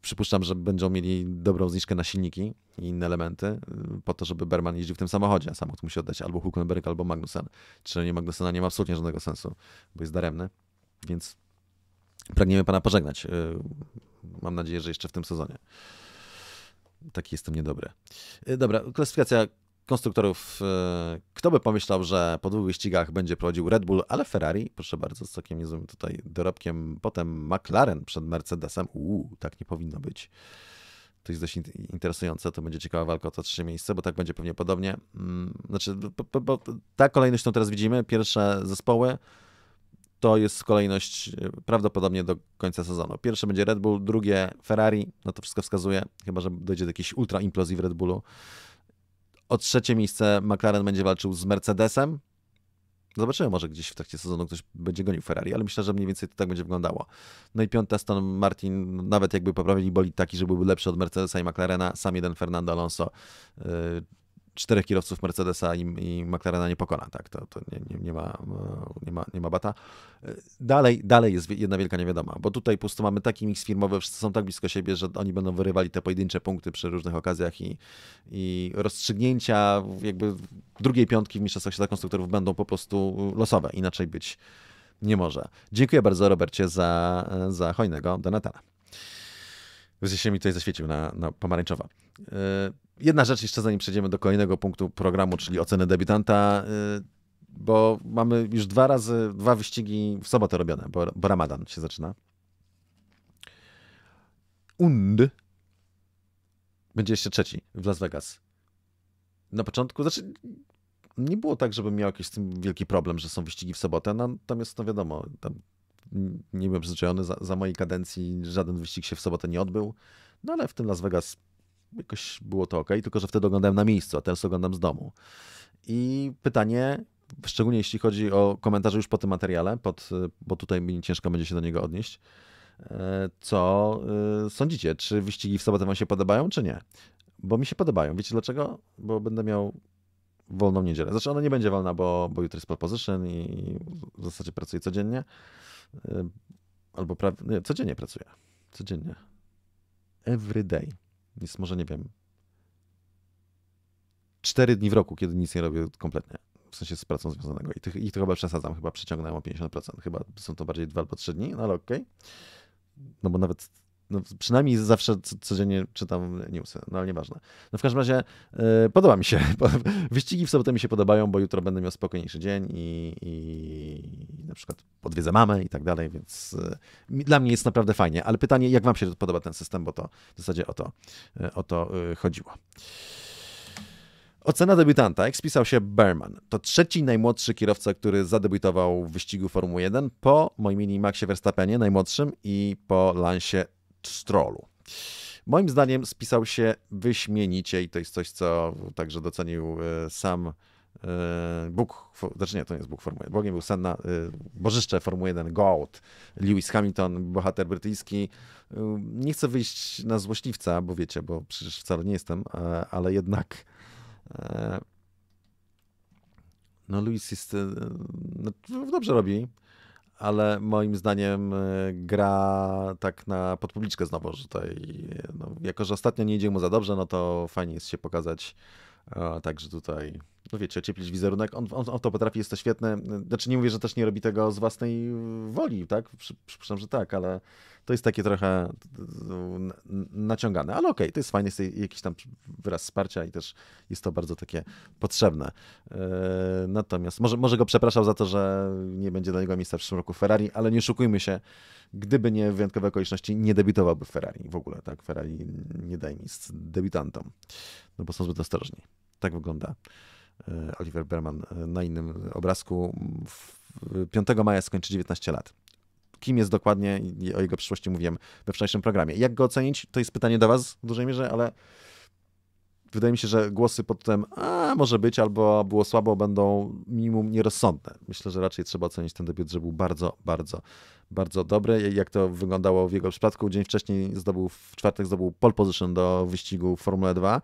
przypuszczam, że będą mieli dobrą zniżkę na silniki i inne elementy y, po to, żeby Berman jeździł w tym samochodzie, a samochód musi oddać albo Huckenberg, albo Magnussen. Czynienie Magnusena nie ma absolutnie żadnego sensu, bo jest daremny, więc pragniemy Pana pożegnać. Y, mam nadzieję, że jeszcze w tym sezonie. Taki jestem niedobry. Y, dobra, klasyfikacja konstruktorów, e, kto by pomyślał, że po dwóch wyścigach będzie prowadził Red Bull, ale Ferrari, proszę bardzo, z całkiem niezłym tutaj dorobkiem, potem McLaren przed Mercedesem, uuu, tak nie powinno być. To jest dość interesujące, to będzie ciekawa walka o to trzecie miejsce, bo tak będzie pewnie podobnie. Mm, znaczy, bo, bo ta kolejność, którą teraz widzimy, pierwsze zespoły, to jest kolejność e, prawdopodobnie do końca sezonu. Pierwsze będzie Red Bull, drugie Ferrari, no to wszystko wskazuje, chyba że dojdzie do jakiejś ultra implozji w Red Bullu. O trzecie miejsce McLaren będzie walczył z Mercedesem. Zobaczymy, może gdzieś w trakcie sezonu ktoś będzie gonił Ferrari, ale myślę, że mniej więcej to tak będzie wyglądało. No i piąte Aston Martin, nawet jakby poprawili bolid taki, że byłby lepszy od Mercedesa i McLarena, sam jeden Fernando Alonso y, czterech kierowców Mercedesa i, i McLarena nie pokona, tak, to, to nie, nie, nie, ma, e, nie, ma, nie ma bata. E, dalej, dalej jest jedna wielka niewiadoma, bo tutaj po prostu mamy taki mix firmowy, wszyscy są tak blisko siebie, że oni będą wyrywali te pojedyncze punkty przy różnych okazjach i, i rozstrzygnięcia jakby drugiej piątki w mistrzostwach świata konstruktorów będą po prostu losowe, inaczej być nie może. Dziękuję bardzo Robercie za, za hojnego Donatana. Wreszcie się mi tutaj zaświecił na, na pomarańczowo. Yy. Jedna rzecz jeszcze, zanim przejdziemy do kolejnego punktu programu, czyli oceny debiutanta, y, bo mamy już dwa razy, dwa wyścigi w sobotę robione, bo, bo ramadan się zaczyna. Und będzie jeszcze trzeci w Las Vegas. Na początku, znaczy nie było tak, żebym miał jakiś z tym wielki problem, że są wyścigi w sobotę, no, natomiast no wiadomo, nie byłem przyzwyczajony, za, za mojej kadencji żaden wyścig się w sobotę nie odbył, no ale w tym Las Vegas jakoś było to ok, tylko że wtedy oglądałem na miejscu, a teraz oglądam z domu. I pytanie, szczególnie jeśli chodzi o komentarze już po tym materiale, pod, bo tutaj mi ciężko będzie się do niego odnieść. E, co e, sądzicie? Czy wyścigi w sobotę Wam się podobają, czy nie? Bo mi się podobają. Wiecie dlaczego? Bo będę miał wolną niedzielę. Znaczy ona nie będzie wolna, bo, bo jutro jest pole position i w zasadzie pracuję codziennie. E, albo prawie, codziennie pracuję. Codziennie. Every day. Jest może, nie wiem, cztery dni w roku, kiedy nic nie robię kompletnie. W sensie z pracą związanego. I tych, ich to chyba przesadzam, chyba przyciągnąłem o 50%. Chyba są to bardziej dwa albo trzy dni, no ale okej. Okay. No bo nawet no, przynajmniej zawsze codziennie czytam newsy, no ale nieważne. No w każdym razie yy, podoba mi się. Wyścigi w sobotę mi się podobają, bo jutro będę miał spokojniejszy dzień i, i na przykład odwiedzę mamę i tak dalej, więc yy, dla mnie jest naprawdę fajnie. Ale pytanie, jak wam się podoba ten system, bo to w zasadzie o to, yy, o to chodziło. Ocena debiutanta. Jak spisał się Berman. To trzeci najmłodszy kierowca, który zadebiutował w wyścigu Formuły 1 po moim imieniu Maxie Verstappenie, najmłodszym, i po Lansie Strollu. Moim zdaniem spisał się wyśmienicie i to jest coś, co także docenił e, sam e, Bóg, znaczy nie, to nie jest Bóg Formuły Bogiem był Senna, e, Bożyszcze Formuły 1, Goat, Lewis Hamilton, bohater brytyjski. Nie chcę wyjść na złośliwca, bo wiecie, bo przecież wcale nie jestem, ale jednak no Lewis jest, no, dobrze robi, ale moim zdaniem e, gra tak na podpubliczkę znowu, że tutaj, no, jako że ostatnio nie idzie mu za dobrze, no to fajnie jest się pokazać. E, także tutaj no wiecie, ocieplić wizerunek. On, on, on, to potrafi, jest to świetne. Znaczy nie mówię, że też nie robi tego z własnej woli, tak? przypuszczam, że tak, ale to jest takie trochę no, naciągane. Ale okej, okay, to jest fajne, jest jakiś tam wyraz wsparcia i też jest to bardzo takie potrzebne. E, natomiast może, może go przepraszam za to, że nie będzie dla niego miejsca w przyszłym roku Ferrari, ale nie szukujmy się, gdyby nie wyjątkowe okoliczności, nie debiutowałby Ferrari w ogóle, tak? Ferrari nie daje miejsc debiutantom, no bo są zbyt ostrożni. Tak wygląda E, Oliver Berman e, na innym obrazku, 5 maja skończy 19 lat kim jest dokładnie i o jego przyszłości mówiłem we wczorajszym programie. Jak go ocenić? To jest pytanie do Was w dużej mierze, ale wydaje mi się, że głosy pod tym, a może być, albo było słabo, będą minimum nierozsądne. Myślę, że raczej trzeba ocenić ten debiut, że był bardzo, bardzo, bardzo dobry. Jak to wyglądało w jego przypadku? Dzień wcześniej zdobył, w czwartek zdobył pole position do wyścigu Formuły 2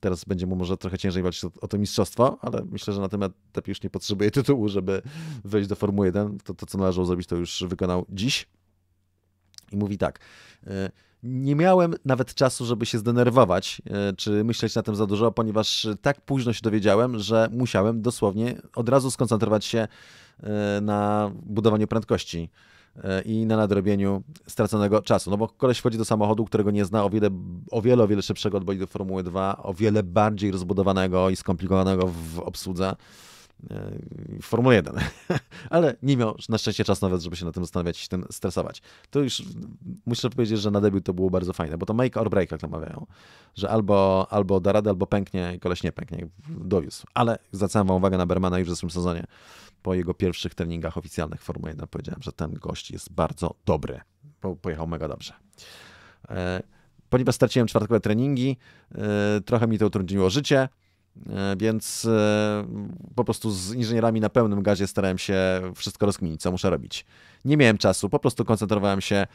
teraz będzie mu może trochę ciężej walczyć o, o to mistrzostwo, ale myślę, że na tym etapie już nie potrzebuje tytułu, żeby wejść do Formuły 1. To, to co należało zrobić, to już wykonał dziś. I mówi tak. E, nie miałem nawet czasu, żeby się zdenerwować e, czy myśleć na tym za dużo, ponieważ tak późno się dowiedziałem, że musiałem dosłownie od razu skoncentrować się e, na budowaniu prędkości. E, i na nadrobieniu straconego czasu. No bo koleś wchodzi do samochodu, którego nie zna, o wiele, o wiele, o wiele szybszego od do Formuły 2, o wiele bardziej rozbudowanego i skomplikowanego w obsłudze w Formule 1. Ale nie miał na szczęście czasu nawet, żeby się na tym zastanawiać i tym stresować. To już muszę powiedzieć, że na debiut to było bardzo fajne, bo to make or break, jak to mawiają, że albo, albo da radę, albo pęknie i koleś nie pęknie, dowiózł. Ale zwracam wam uwagę na Bermana już w zeszłym sezonie, po jego pierwszych treningach oficjalnych Formuły 1 powiedziałem, że ten gość jest bardzo dobry, bo pojechał mega dobrze. E, ponieważ straciłem czwartkowe treningi, e, trochę mi to utrudniło życie, e, więc po prostu z inżynierami na pełnym gazie starałem się wszystko rozkminić, co muszę robić. Nie miałem czasu, po prostu koncentrowałem się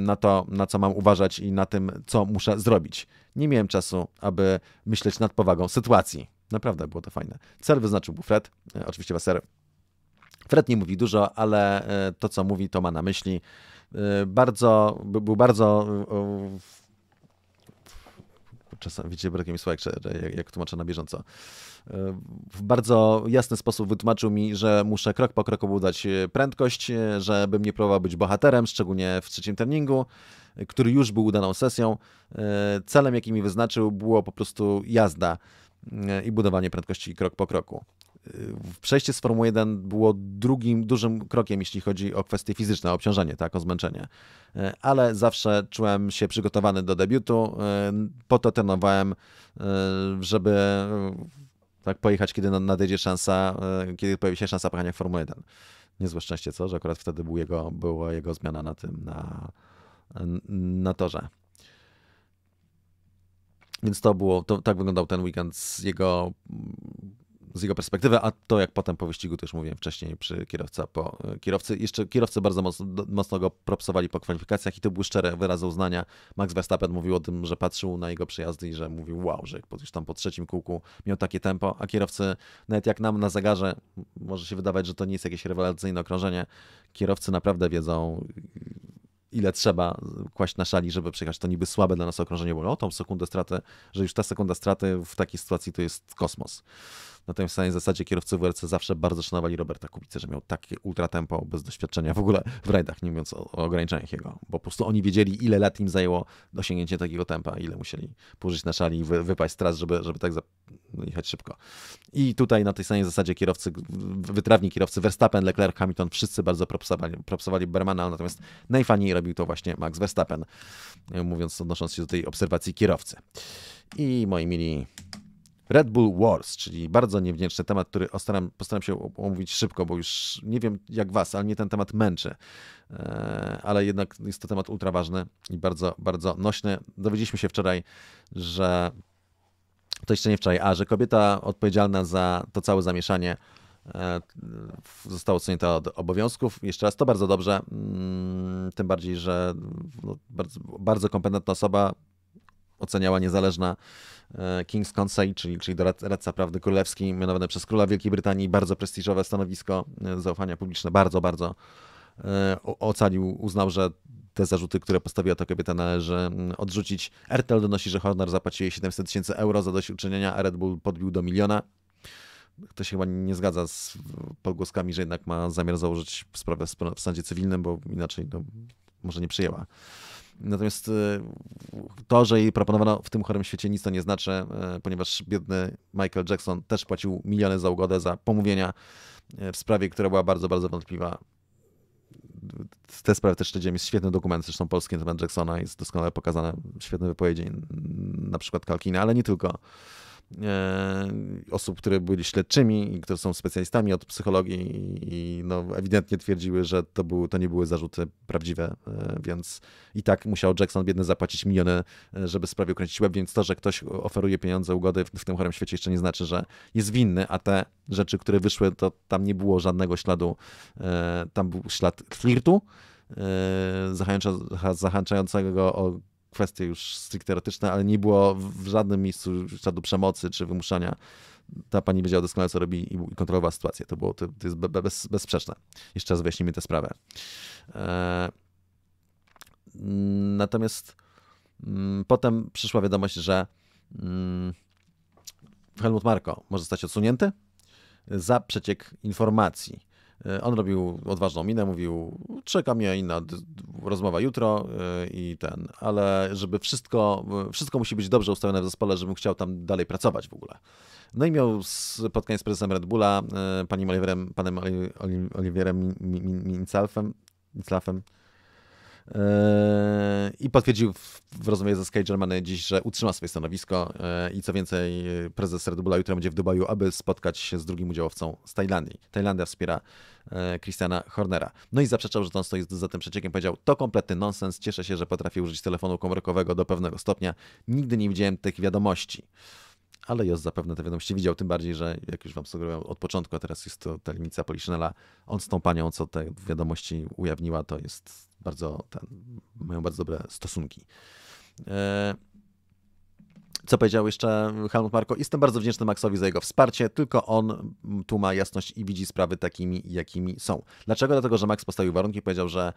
na to, na co mam uważać i na tym, co muszę zrobić. Nie miałem czasu, aby myśleć nad powagą sytuacji. Naprawdę było to fajne. Cel wyznaczył Buffret, oczywiście waser. Fred nie mówi dużo, ale e, to, co mówi, to ma na myśli. E, bardzo, był bardzo e, czasami, widzicie, brakiem słowa, jak, jak, jak tłumaczę na bieżąco. W bardzo jasny sposób wytłumaczył mi, że muszę krok po kroku budować prędkość, żebym nie próbował być bohaterem, szczególnie w trzecim treningu, który już był udaną sesją. Celem, jaki mi wyznaczył, było po prostu jazda i budowanie prędkości krok po kroku przejście z Formuły 1 było drugim dużym krokiem, jeśli chodzi o kwestie fizyczne, o obciążenie, tak, o zmęczenie. E, ale zawsze czułem się przygotowany do debiutu, e, po to trenowałem, e, żeby tak pojechać, kiedy nadejdzie szansa, kiedy pojawi się szansa pojechania Formuły 1. Niezłe szczęście, co, że akurat wtedy był jego, była jego zmiana na tym, na, na torze. Więc to było, to, tak wyglądał ten weekend z jego z jego perspektywy, a to jak potem po wyścigu też mówiłem wcześniej przy kierowca po e, kierowcy. Jeszcze kierowcy bardzo mocno, mocno go propsowali po kwalifikacjach i to były szczere wyrazy uznania. Max Verstappen mówił o tym, że patrzył na jego przejazdy i że mówił wow, że już tam po trzecim kółku miał takie tempo, a kierowcy nawet jak nam na zegarze może się wydawać, że to nie jest jakieś rewelacyjne okrążenie, kierowcy naprawdę wiedzą ile trzeba kłaść na szali, żeby przejechać. To niby słabe dla nas okrążenie, bo o no tą sekundę straty, że już ta sekunda straty w takiej sytuacji to jest kosmos. Natomiast w zasadzie kierowcy WRC zawsze bardzo szanowali Roberta Kubicę, że miał takie ultratempo bez doświadczenia w ogóle w rajdach, nie mówiąc o, o ograniczeniach jego, bo po prostu oni wiedzieli, ile lat im zajęło osiągnięcie takiego tempa, ile musieli położyć na szali i wy, wypaść z żeby, żeby tak za... No, jechać szybko. I tutaj na tej samej zasadzie kierowcy, wytrawni kierowcy Verstappen, Leclerc, Hamilton, wszyscy bardzo propsowali, propsowali Bermana, natomiast najfajniej robił to właśnie Max Verstappen, mówiąc, odnosząc się do tej obserwacji kierowcy. I moi mili, Red Bull Wars, czyli bardzo niewdzięczny temat, który postaram, postaram się omówić szybko, bo już nie wiem jak was, ale mnie ten temat męczy. E, ale jednak jest to temat ultra ważny i bardzo, bardzo nośny. Dowiedzieliśmy się wczoraj, że to jeszcze nie wczoraj, a że kobieta odpowiedzialna za to całe zamieszanie e, została odsunięta od obowiązków. Jeszcze raz to bardzo dobrze, mm, tym bardziej, że no, bardzo, bardzo kompetentna osoba, oceniała niezależna e, King's Conseil, czyli, czyli doradca prawdy królewski, mianowany przez króla Wielkiej Brytanii, bardzo prestiżowe stanowisko e, zaufania publiczne, bardzo, bardzo e, ocalił, uznał, że te zarzuty, które postawiła ta kobieta, należy mm, odrzucić. RTL donosi, że Horner zapłacił jej 700 tysięcy euro za dość uczynienia, a Red Bull podbił do miliona. To się chyba nie zgadza z pogłoskami, że jednak ma zamiar założyć sprawę w sądzie cywilnym, bo inaczej może nie przyjęła Natomiast e, to, że jej proponowano w tym chorym świecie nic to nie znaczy, e, ponieważ biedny Michael Jackson też płacił miliony za ugodę, za pomówienia e, w sprawie, która była bardzo, bardzo wątpliwa. Te sprawy też śledzimy. Jest świetny dokument, zresztą polski na temat Jacksona. Jest doskonale pokazane, świetne wypowiedzi, na przykład Kalkina, ale nie tylko. E, osób, które byli śledczymi i które są specjalistami od psychologii i no, ewidentnie twierdziły, że to, był, to nie były zarzuty prawdziwe, e, więc i tak musiał Jackson biedny zapłacić miliony, e, żeby sprawie ukręcić łeb, więc to, że ktoś oferuje pieniądze, ugody w, w tym chorym świecie jeszcze nie znaczy, że jest winny, a te rzeczy, które wyszły, to tam nie było żadnego śladu, tam był ślad flirtu, Zachęcającego o kwestie już stricte erotyczne, ale nie było w żadnym miejscu śladu przemocy czy wymuszania. Ta pani wiedziała doskonale, co robi i kontrolowała sytuację. To było to, to jest bez, bezsprzeczne. Jeszcze raz wyjaśnijmy tę sprawę. E, natomiast mm, potem przyszła wiadomość, że mm, Helmut Marko może zostać odsunięty za przeciek informacji E, on robił odważną minę, mówił, czeka mnie inna rozmowa jutro e, i ten, ale żeby wszystko, wszystko musi być dobrze ustawione w zespole, żebym chciał tam dalej pracować w ogóle. No i miał spotkanie z prezesem Red Bulla, e, Oliverem, panem Oliwierem Mincalfem, Mincalfem, Yy, I potwierdził w rozmowie ze Sky Germany dziś, że utrzyma swoje stanowisko yy, i co więcej, prezes Red Bulla jutro będzie w Dubaju, aby spotkać się z drugim udziałowcą z Tajlandii. Tajlandia wspiera yy, Christiana Hornera. No i zaprzeczał, że to on stoi za tym przeciekiem. Powiedział, to kompletny nonsens, cieszę się, że potrafię użyć telefonu komórkowego do pewnego stopnia. Nigdy nie widziałem tych wiadomości ale Jos zapewne te wiadomości widział, tym bardziej, że jak już wam sugerowałem od początku, a teraz jest to ta limica Poliszynela, on z tą panią, co te wiadomości ujawniła, to jest bardzo, ten, mają bardzo dobre stosunki. E, co powiedział jeszcze Helmut Marko? Jestem bardzo wdzięczny Maxowi za jego wsparcie, tylko on tu ma jasność i widzi sprawy takimi, jakimi są. Dlaczego? Dlatego, że Max postawił warunki, powiedział, że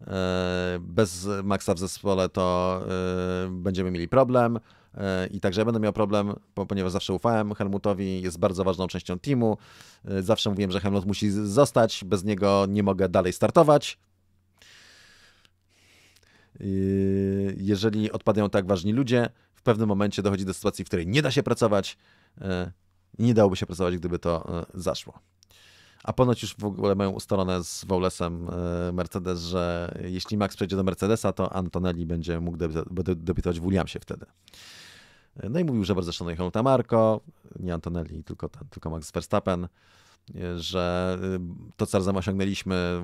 e, bez Maxa w zespole to e, będziemy mieli problem i także ja będę miał problem, ponieważ zawsze ufałem Helmutowi, jest bardzo ważną częścią teamu. Zawsze mówiłem, że Helmut musi zostać, bez niego nie mogę dalej startować. Yy, jeżeli odpadają tak ważni ludzie, w pewnym momencie dochodzi do sytuacji, w której nie da się pracować yy, nie dałoby się pracować, gdyby to yy, zaszło. A ponoć już w ogóle mają ustalone z Waulesem Mercedes, że jeśli Max przejdzie do Mercedesa, to Antonelli będzie mógł debiutować w Williamsie wtedy. No i mówił, że bardzo szanuje Helmuta Marko, nie Antonelli, tylko, ten, tylko Max Verstappen że y, to, co razem osiągnęliśmy,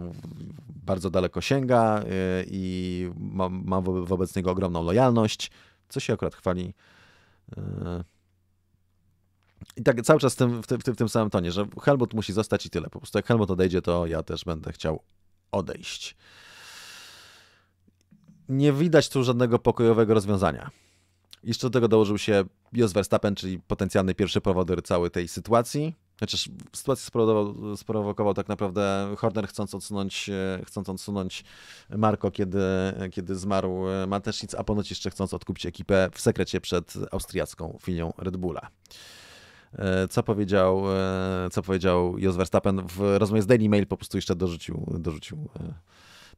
bardzo daleko sięga y, i mam, wobec niego ogromną lojalność, co się akurat chwali. Y, I tak cały czas w tym, w, tym, w tym samym tonie, że Helmut musi zostać i tyle. Po prostu jak Helmut odejdzie, to ja też będę chciał odejść. Nie widać tu żadnego pokojowego rozwiązania. Jeszcze do tego dołożył się Jos Verstappen, czyli potencjalny pierwszy prowodyr całej tej sytuacji. Chociaż sytuację sprowokował, sprowokował tak naprawdę Horner, chcąc odsunąć, chcąc odsunąć Marko, kiedy, kiedy zmarł Matesznic, a ponoć jeszcze chcąc odkupić ekipę w sekrecie przed austriacką filią Red Bulla e, co powiedział, e, co powiedział Jos Verstappen w rozmowie z Daily Mail, po prostu jeszcze dorzucił, dorzucił e,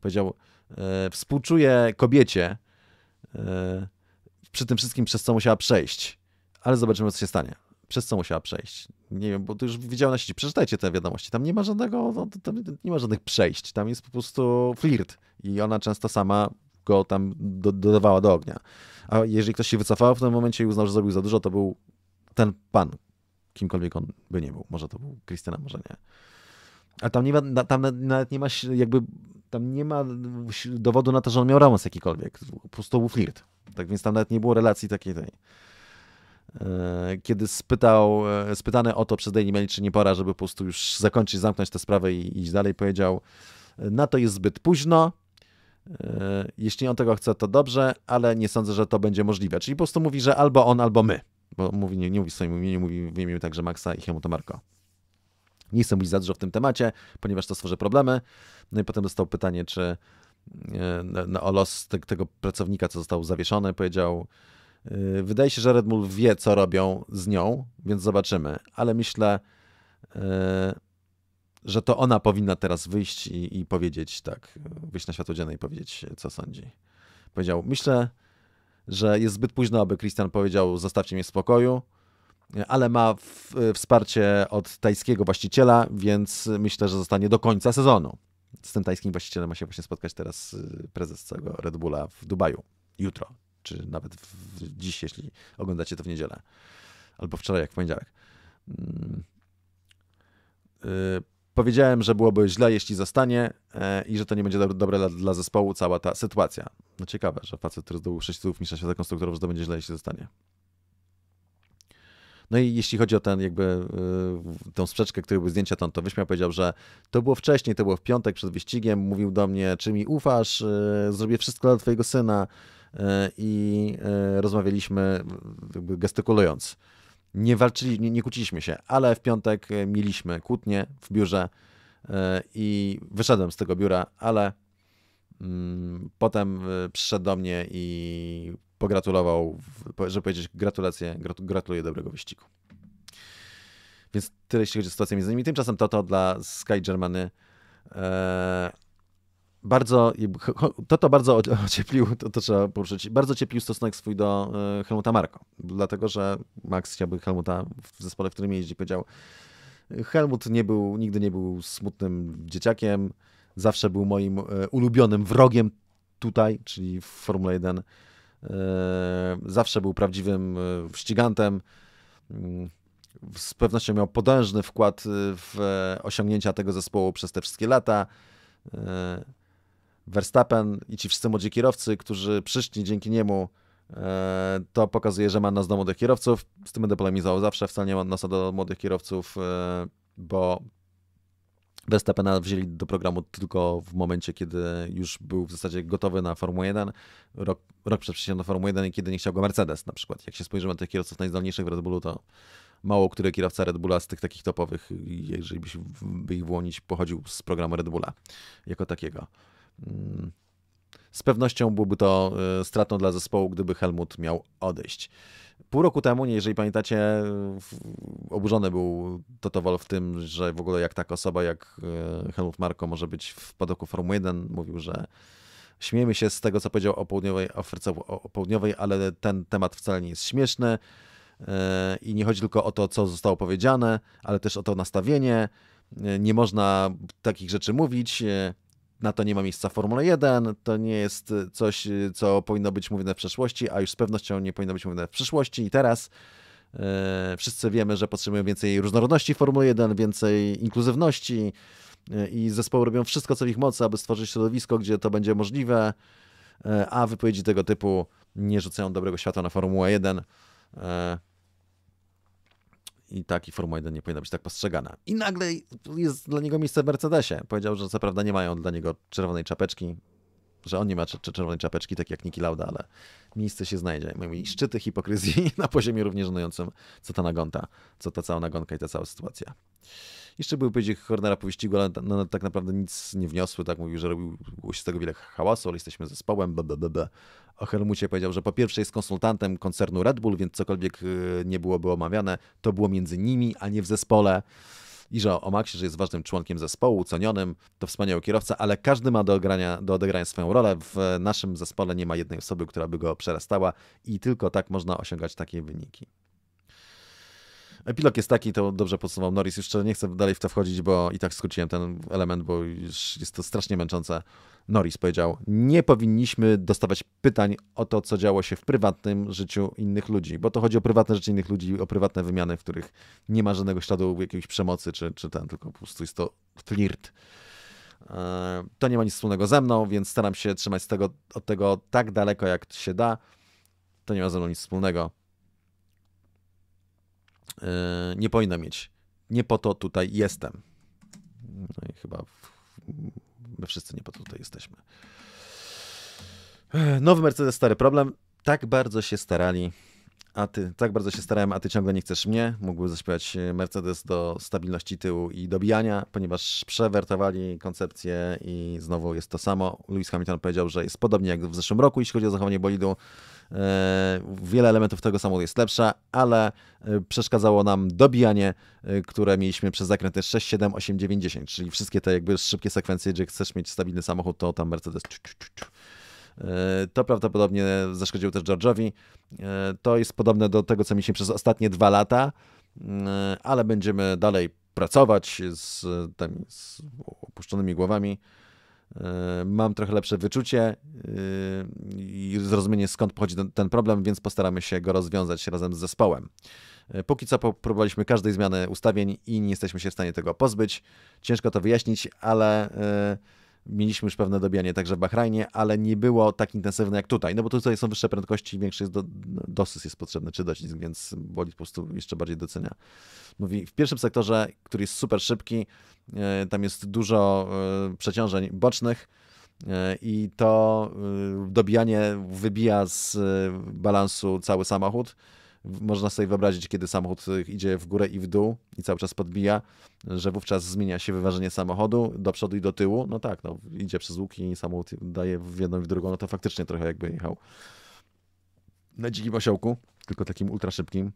powiedział, współczuję kobiecie przy tym wszystkim, przez co musiała przejść, ale zobaczymy, co się stanie przez co musiała przejść. Nie wiem, bo to już widziałem na sieci, przeczytajcie te wiadomości, tam nie ma żadnego, no, tam nie ma żadnych przejść, tam jest po prostu flirt i ona często sama go tam do, dodawała do ognia. A jeżeli ktoś się wycofał w tym momencie i uznał, że zrobił za dużo, to był ten pan, kimkolwiek on by nie był. Może to był Krystyna, może nie. Ale tam, nie ma, tam nawet nie ma jakby, tam nie ma dowodu na to, że on miał romans jakikolwiek. Po prostu był flirt. Tak więc tam nawet nie było relacji takiej E, kiedy spytał, e, spytany o to przez Daily Mail, czy nie pora, żeby po prostu już zakończyć, zamknąć tę sprawę i iść dalej, powiedział, e, na to jest zbyt późno, jeśli on tego chce, to dobrze, ale nie sądzę, że to będzie możliwe. Czyli po prostu mówi, że albo on, albo my. Bo mówi, nie, nie mówi w swoim imieniu, mówi w imieniu także Maxa i Hemuta Marko. Nie chcę mówić za dużo w tym temacie, ponieważ to stworzy problemy. No i potem dostał pytanie, czy no, o los te, tego pracownika, co został zawieszony. Powiedział, Y, wydaje się, że Red Bull wie, co robią z nią, więc zobaczymy, ale myślę, y, że to ona powinna teraz wyjść i, i powiedzieć tak, wyjść na światło dzienne i powiedzieć, co sądzi. Powiedział, myślę, że jest zbyt późno, aby Christian powiedział, zostawcie mnie w spokoju, ale ma w, y, wsparcie od tajskiego właściciela, więc myślę, że zostanie do końca sezonu. Z tym tajskim właścicielem ma się właśnie spotkać teraz prezes całego Red Bulla w Dubaju. Jutro, czy nawet w, dziś, jeśli oglądacie to w niedzielę, albo wczoraj, jak w poniedziałek. Yy, powiedziałem, że byłoby źle, jeśli zostanie yy, i że to nie będzie do, dobre dla, dla, zespołu cała ta sytuacja. No ciekawe, że facet, który zdobył 6 tytułów mistrza świata konstruktorów, że to będzie źle, jeśli zostanie. No i jeśli chodzi o ten jakby yy, tą sprzeczkę, której były zdjęcia, to on to wyśmiał, powiedział, że to było wcześniej, to było w piątek przed wyścigiem, mówił do mnie, czy mi ufasz, yy, zrobię wszystko dla twojego syna, E, i e, rozmawialiśmy jakby gestykulując. Nie walczyli, nie, nie kłóciliśmy się, ale w piątek e, mieliśmy kłótnię w biurze i wyszedłem z tego biura, ale mm, potem przyszedł do mnie i pogratulował, żeby powiedzieć gratulacje, gratuluję dobrego wyścigu. Więc tyle jeśli chodzi o sytuację między nimi. Tymczasem to to dla Sky Germany bardzo, to to bardzo ocieplił, to, to trzeba poruszyć, bardzo cieplił stosunek swój do e, Helmuta Marko, dlatego że Max chciałby Helmuta w zespole, w którym jeździ, powiedział Helmut nie był, nigdy nie był smutnym dzieciakiem, zawsze był moim e, ulubionym wrogiem tutaj, czyli w Formule 1, e, zawsze był prawdziwym ścigantem, mm, z pewnością miał podężny wkład w osiągnięcia tego zespołu przez te wszystkie lata, Verstappen i ci wszyscy młodzi kierowcy, którzy przyszli dzięki niemu, e, to pokazuje, że ma nas do młodych kierowców. Z tym będę polemizował zawsze, wcale nie ma nas do młodych kierowców, e, bo Verstappena wzięli do programu tylko w momencie, kiedy już był w zasadzie gotowy na Formułę 1, rok, rok przed przyjściem na Formułę 1 i kiedy nie chciał go Mercedes na przykład. Jak się spojrzymy na tych kierowców najzdolniejszych w Red Bullu, to mało który kierowca Red Bulla z tych takich topowych, jeżeli by, by ich włonić, pochodził z programu Red Bulla jako takiego z pewnością byłoby to e, stratą dla zespołu, gdyby Helmut miał odejść. Pół roku temu, jeżeli pamiętacie, oburzony był Toto w tym, że w ogóle jak taka osoba jak e, Helmut Marko może być w padoku Formuły 1. Mówił, że śmiejemy się z tego, co powiedział o południowej Afryce o południowej, ale ten temat wcale nie jest śmieszny e, i nie chodzi tylko o to, co zostało powiedziane, ale też o to nastawienie. Nie można takich rzeczy mówić na to nie ma miejsca Formule 1, to nie jest coś, co powinno być mówione w przeszłości, a już z pewnością nie powinno być mówione w przyszłości i teraz. E, wszyscy wiemy, że potrzebujemy więcej różnorodności Formule 1, więcej inkluzywności e, i zespoły robią wszystko, co w ich mocy, aby stworzyć środowisko, gdzie to będzie możliwe, e, a wypowiedzi tego typu nie rzucają dobrego światła na Formułę 1 i tak i Formuła 1 nie powinna być tak postrzegana. I nagle jest dla niego miejsce w Mercedesie. Powiedział, że co prawda nie mają dla niego czerwonej czapeczki, że on nie ma czerwonej czapeczki, tak jak Niki Lauda, ale miejsce się znajdzie. Mówi, szczyty hipokryzji na poziomie równie żenującym, co ta nagonta, co ta cała nagonka i ta cała sytuacja. Jeszcze były pojeździe Hornera po wyścigu, ale no, tak naprawdę nic nie wniosły. Tak mówił, że robił się z tego wiele hałasu, ale jesteśmy zespołem, O Helmucie powiedział, że po pierwsze jest konsultantem koncernu Red Bull, więc cokolwiek y, nie byłoby omawiane, to było między nimi, a nie w zespole i że o Maxie, że jest ważnym członkiem zespołu, cenionym, to wspaniały kierowca, ale każdy ma do, ogrania, do odegrania swoją rolę. W naszym zespole nie ma jednej osoby, która by go przerastała i tylko tak można osiągać takie wyniki. Epilog jest taki, to dobrze podsumował Norris. Jeszcze nie chcę dalej w to wchodzić, bo i tak skróciłem ten element, bo już jest to strasznie męczące. Norris powiedział: Nie powinniśmy dostawać pytań o to, co działo się w prywatnym życiu innych ludzi, bo to chodzi o prywatne życie innych ludzi, o prywatne wymiany, w których nie ma żadnego śladu jakiejś przemocy czy, czy ten, tylko po prostu jest to flirt. E, to nie ma nic wspólnego ze mną, więc staram się trzymać z tego, od tego tak daleko, jak się da. To nie ma ze mną nic wspólnego. E, nie powinna mieć. Nie po to tutaj jestem. No i chyba my wszyscy nie po to tutaj jesteśmy. E, nowy Mercedes, stary problem. Tak bardzo się starali, a ty, tak bardzo się starałem, a ty ciągle nie chcesz mnie. Mógłby zaśpiewać e, Mercedes do stabilności tyłu i dobijania, ponieważ przewertowali koncepcję i znowu jest to samo. Lewis Hamilton powiedział, że jest podobnie jak w zeszłym roku, jeśli chodzi o zachowanie bolidu. E, wiele elementów tego samochodu jest lepsza, ale e, przeszkadzało nam dobijanie, e, które mieliśmy przez zakręty 6, 7, 8, 9, 10, czyli wszystkie te jakby szybkie sekwencje, gdzie chcesz mieć stabilny samochód, to tam Mercedes... To prawdopodobnie zaszkodziło też George'owi. To jest podobne do tego, co mieliśmy przez ostatnie dwa lata, mm, ale będziemy dalej pracować z, z opuszczonymi głowami. E, mam trochę lepsze wyczucie e, i zrozumienie skąd pochodzi ten problem, więc postaramy się go rozwiązać razem z zespołem. E, póki co próbowaliśmy każdej zmiany ustawień i nie jesteśmy się w stanie tego pozbyć. Ciężko to wyjaśnić, ale mieliśmy już pewne dobijanie także w Bahrajnie, ale nie było tak intensywne jak tutaj, no bo tutaj są wyższe prędkości i większy jest do, jest potrzebny, czy docisk, więc bolid po prostu jeszcze bardziej docenia. Mówi, w pierwszym sektorze, który jest super szybki, e, tam jest dużo e, przeciążeń bocznych, e, i to dobijanie wybija z balansu cały samochód można sobie wyobrazić, kiedy samochód y, idzie w górę i w dół i cały czas podbija, że wówczas zmienia się wyważenie samochodu do przodu i do tyłu. No tak, no, idzie przez łuki i samochód daje w jedną i w drugą, no to faktycznie trochę jakby jechał na dzikim osiołku, tylko takim ultra szybkim.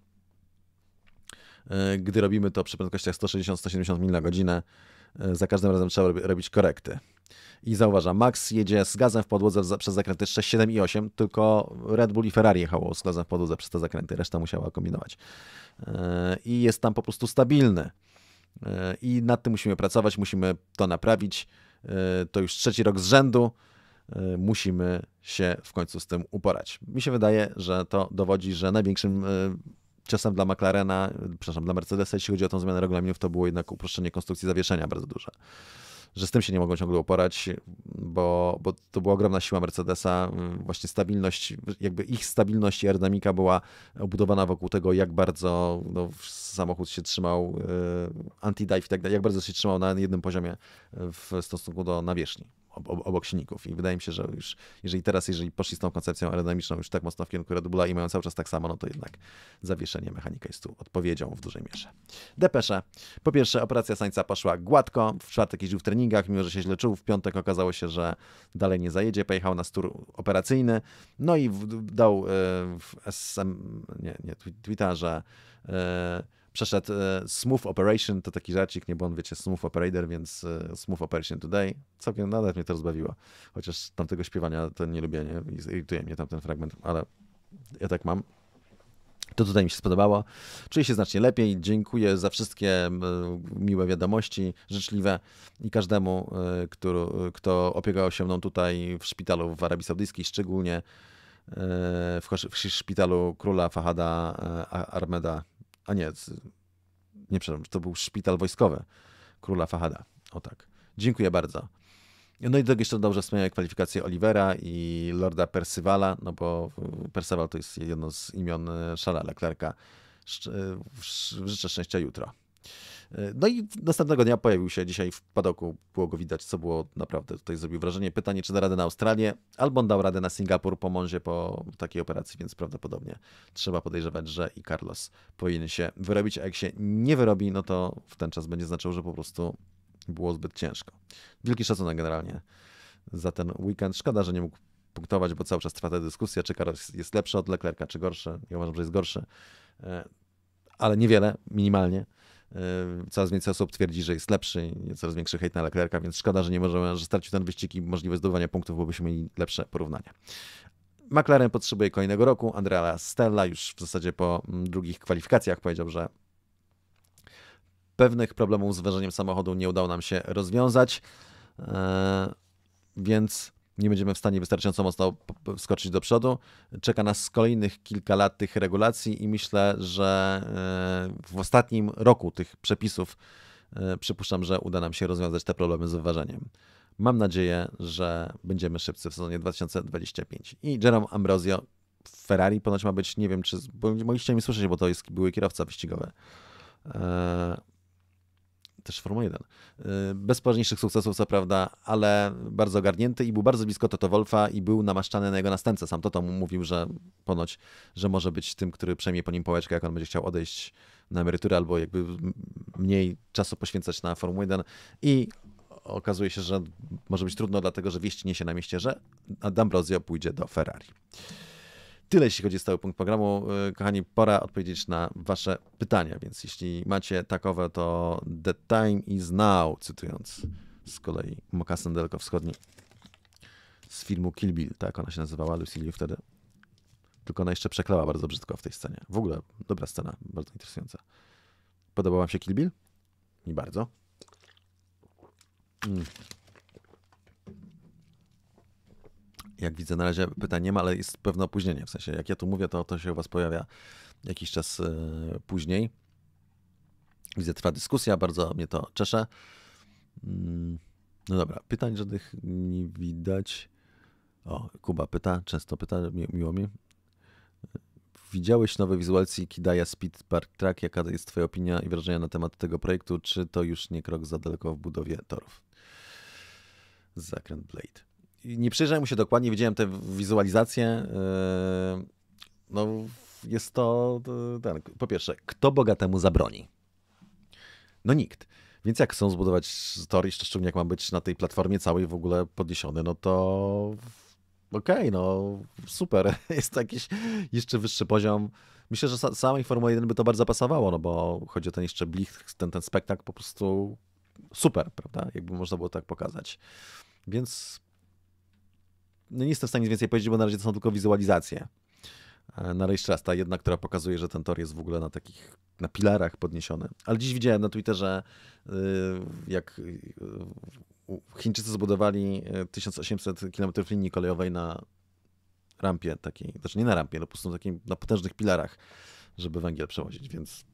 Y, gdy robimy to przy prędkościach 160-170 mil na godzinę, E, za każdym razem trzeba robić korekty. I zauważa, Max jedzie z gazem w podłodze przez zakręty 6, 7 i 8, tylko Red Bull i Ferrari jechało z gazem w podłodze przez te zakręty, reszta musiała kombinować. E, I jest tam po prostu stabilny. E, I nad tym musimy pracować, musimy to naprawić. To już trzeci rok z rzędu. Musimy się w końcu z tym uporać. Mi się wydaje, że to dowodzi, że największym Czasem dla McLarena, przepraszam, dla Mercedesa, jeśli chodzi o tę zmianę regulaminów, to było jednak uproszczenie konstrukcji zawieszenia bardzo duże. Że z tym się nie mogą ciągle uporać, bo, bo to była ogromna siła Mercedesa. Właśnie stabilność, jakby ich stabilność i aerodynamika była obudowana wokół tego, jak bardzo no, samochód się trzymał, e, anti-dive i tak dalej, jak bardzo się trzymał na jednym poziomie w stosunku do nawierzchni obok silników. I wydaje mi się, że już, jeżeli teraz, jeżeli poszli z tą koncepcją aerodynamiczną już tak mocno w kierunku Red Bulla i mają cały czas tak samo, no to jednak zawieszenie mechanika jest tu odpowiedzią w dużej mierze. Depesze. Po pierwsze, operacja Sańca poszła gładko, w czwartek jeździł w treningach, mimo że się źle czuł, w piątek okazało się, że dalej nie zajedzie, pojechał na stur operacyjny, no i w, dał e, w SM, nie, nie, Twitterze, przeszedł e, Smooth Operation, to taki żarcik, nie był on, wiecie, Smooth Operator, więc e, Smooth Operation Today. Całkiem nawet mnie to rozbawiło, chociaż tamtego śpiewania to nie lubię, nie? irytuje mnie tamten fragment, ale ja tak mam. To tutaj mi się spodobało. Czuję się znacznie lepiej. Dziękuję za wszystkie miłe wiadomości, życzliwe i każdemu, e, który, kto opiekał się mną tutaj w szpitalu w Arabii Saudyjskiej, szczególnie w szpitalu króla Fahada Armeda a nie, nie przepraszam, to był szpital wojskowy króla Fahada. O tak. Dziękuję bardzo. No i do jeszcze dobrze wspomniałem kwalifikacje Olivera i Lorda Percywala, no bo y, Percyval to jest jedno z imion y, Szala Leclerca. Y, życzę szczęścia jutro. No i następnego dnia pojawił się dzisiaj w padoku, było go widać, co było naprawdę, tutaj zrobił wrażenie. Pytanie, czy da radę na Australię, albo on dał radę na Singapur po mądzie po takiej operacji, więc prawdopodobnie trzeba podejrzewać, że i Carlos powinien się wyrobić, a jak się nie wyrobi, no to w ten czas będzie znaczyło, że po prostu było zbyt ciężko. Wielki szacunek generalnie za ten weekend. Szkoda, że nie mógł punktować, bo cały czas trwa ta dyskusja, czy Carlos jest lepszy od Leclerca, czy gorszy. Ja uważam, że jest gorszy, e, ale niewiele, minimalnie. Yy, coraz więcej osób twierdzi, że jest lepszy, coraz większy hejt na Leclerca, więc szkoda, że nie możemy, że stracił ten wyścig i możliwe zdobywanie punktów, bo byśmy mieli lepsze porównania. McLaren potrzebuje kolejnego roku. Andrea Stella już w zasadzie po mm, drugich kwalifikacjach powiedział, że pewnych problemów z ważeniem samochodu nie udało nam się rozwiązać, yy, więc nie będziemy w stanie wystarczająco mocno skoczyć do przodu. Czeka nas kolejnych kilka lat tych regulacji i myślę, że e, w ostatnim roku tych przepisów e, przypuszczam, że uda nam się rozwiązać te problemy z wyważeniem. Mam nadzieję, że będziemy szybcy w sezonie 2025. I Jerome Ambrosio w Ferrari ponoć ma być, nie wiem czy, bo mogliście mi słyszeć, bo to jest były kierowca wyścigowy. E, też Formuły 1. Bez poważniejszych sukcesów, co prawda, ale bardzo ogarnięty i był bardzo blisko Toto Wolfa i był namaszczany na jego następcę. Sam Toto mówił, że ponoć, że może być tym, który przejmie po nim pałeczkę, jak on będzie chciał odejść na emeryturę albo jakby mniej czasu poświęcać na Formułę 1 i okazuje się, że może być trudno, dlatego że wieści niesie na mieście, że D'Ambrosio pójdzie do Ferrari tyle, jeśli chodzi o stały punkt programu. E, kochani, pora odpowiedzieć na Wasze pytania, więc jeśli macie takowe, to the time is now, cytując z kolei Moka Delko wschodni z filmu Kill Bill, tak ona się nazywała, Liu wtedy. Tylko ona jeszcze przeklała bardzo brzydko w tej scenie. W ogóle dobra scena, bardzo interesująca. Podobał Wam się Kill Bill? Mi bardzo. Mm. jak widzę, na razie pytań nie ma, ale jest pewne opóźnienie. W sensie, jak ja tu mówię, to to się u Was pojawia jakiś czas e, później. Widzę, trwa dyskusja, bardzo mnie to cieszy. Mm, no dobra, pytań żadnych nie widać. O, Kuba pyta, często pyta, miło mi. Widziałeś nowe wizualizacje Kidaya Speed Park Track? Jaka jest Twoja opinia i wrażenia na temat tego projektu? Czy to już nie krok za daleko w budowie torów? Zakręt Blade nie przyjrzałem mu się dokładnie, widziałem te wizualizacje. Yy, no, jest to. Yy, ten, tak, po pierwsze, kto bogatemu zabroni? No nikt. Więc jak chcą zbudować story, szczególnie jak ma być na tej platformie całej w ogóle podniesiony, no to okej, okay, no super. Jest to jakiś jeszcze wyższy poziom. Myślę, że samej Formuły 1 by to bardzo pasowało, no bo chodzi o ten jeszcze blich, ten, ten spektakl po prostu super, prawda? Jakby można było tak pokazać. Więc no nie jestem w stanie nic więcej powiedzieć, bo na razie to są tylko wizualizacje. E, na razie raz ta jedna, która pokazuje, że ten tor jest w ogóle na takich, na pilarach podniesiony. Ale dziś widziałem na Twitterze, e, jak e, Chińczycy zbudowali 1800 km linii kolejowej na rampie takiej, znaczy nie na rampie, ale no po prostu na, takim, na potężnych pilarach, żeby węgiel przewozić, więc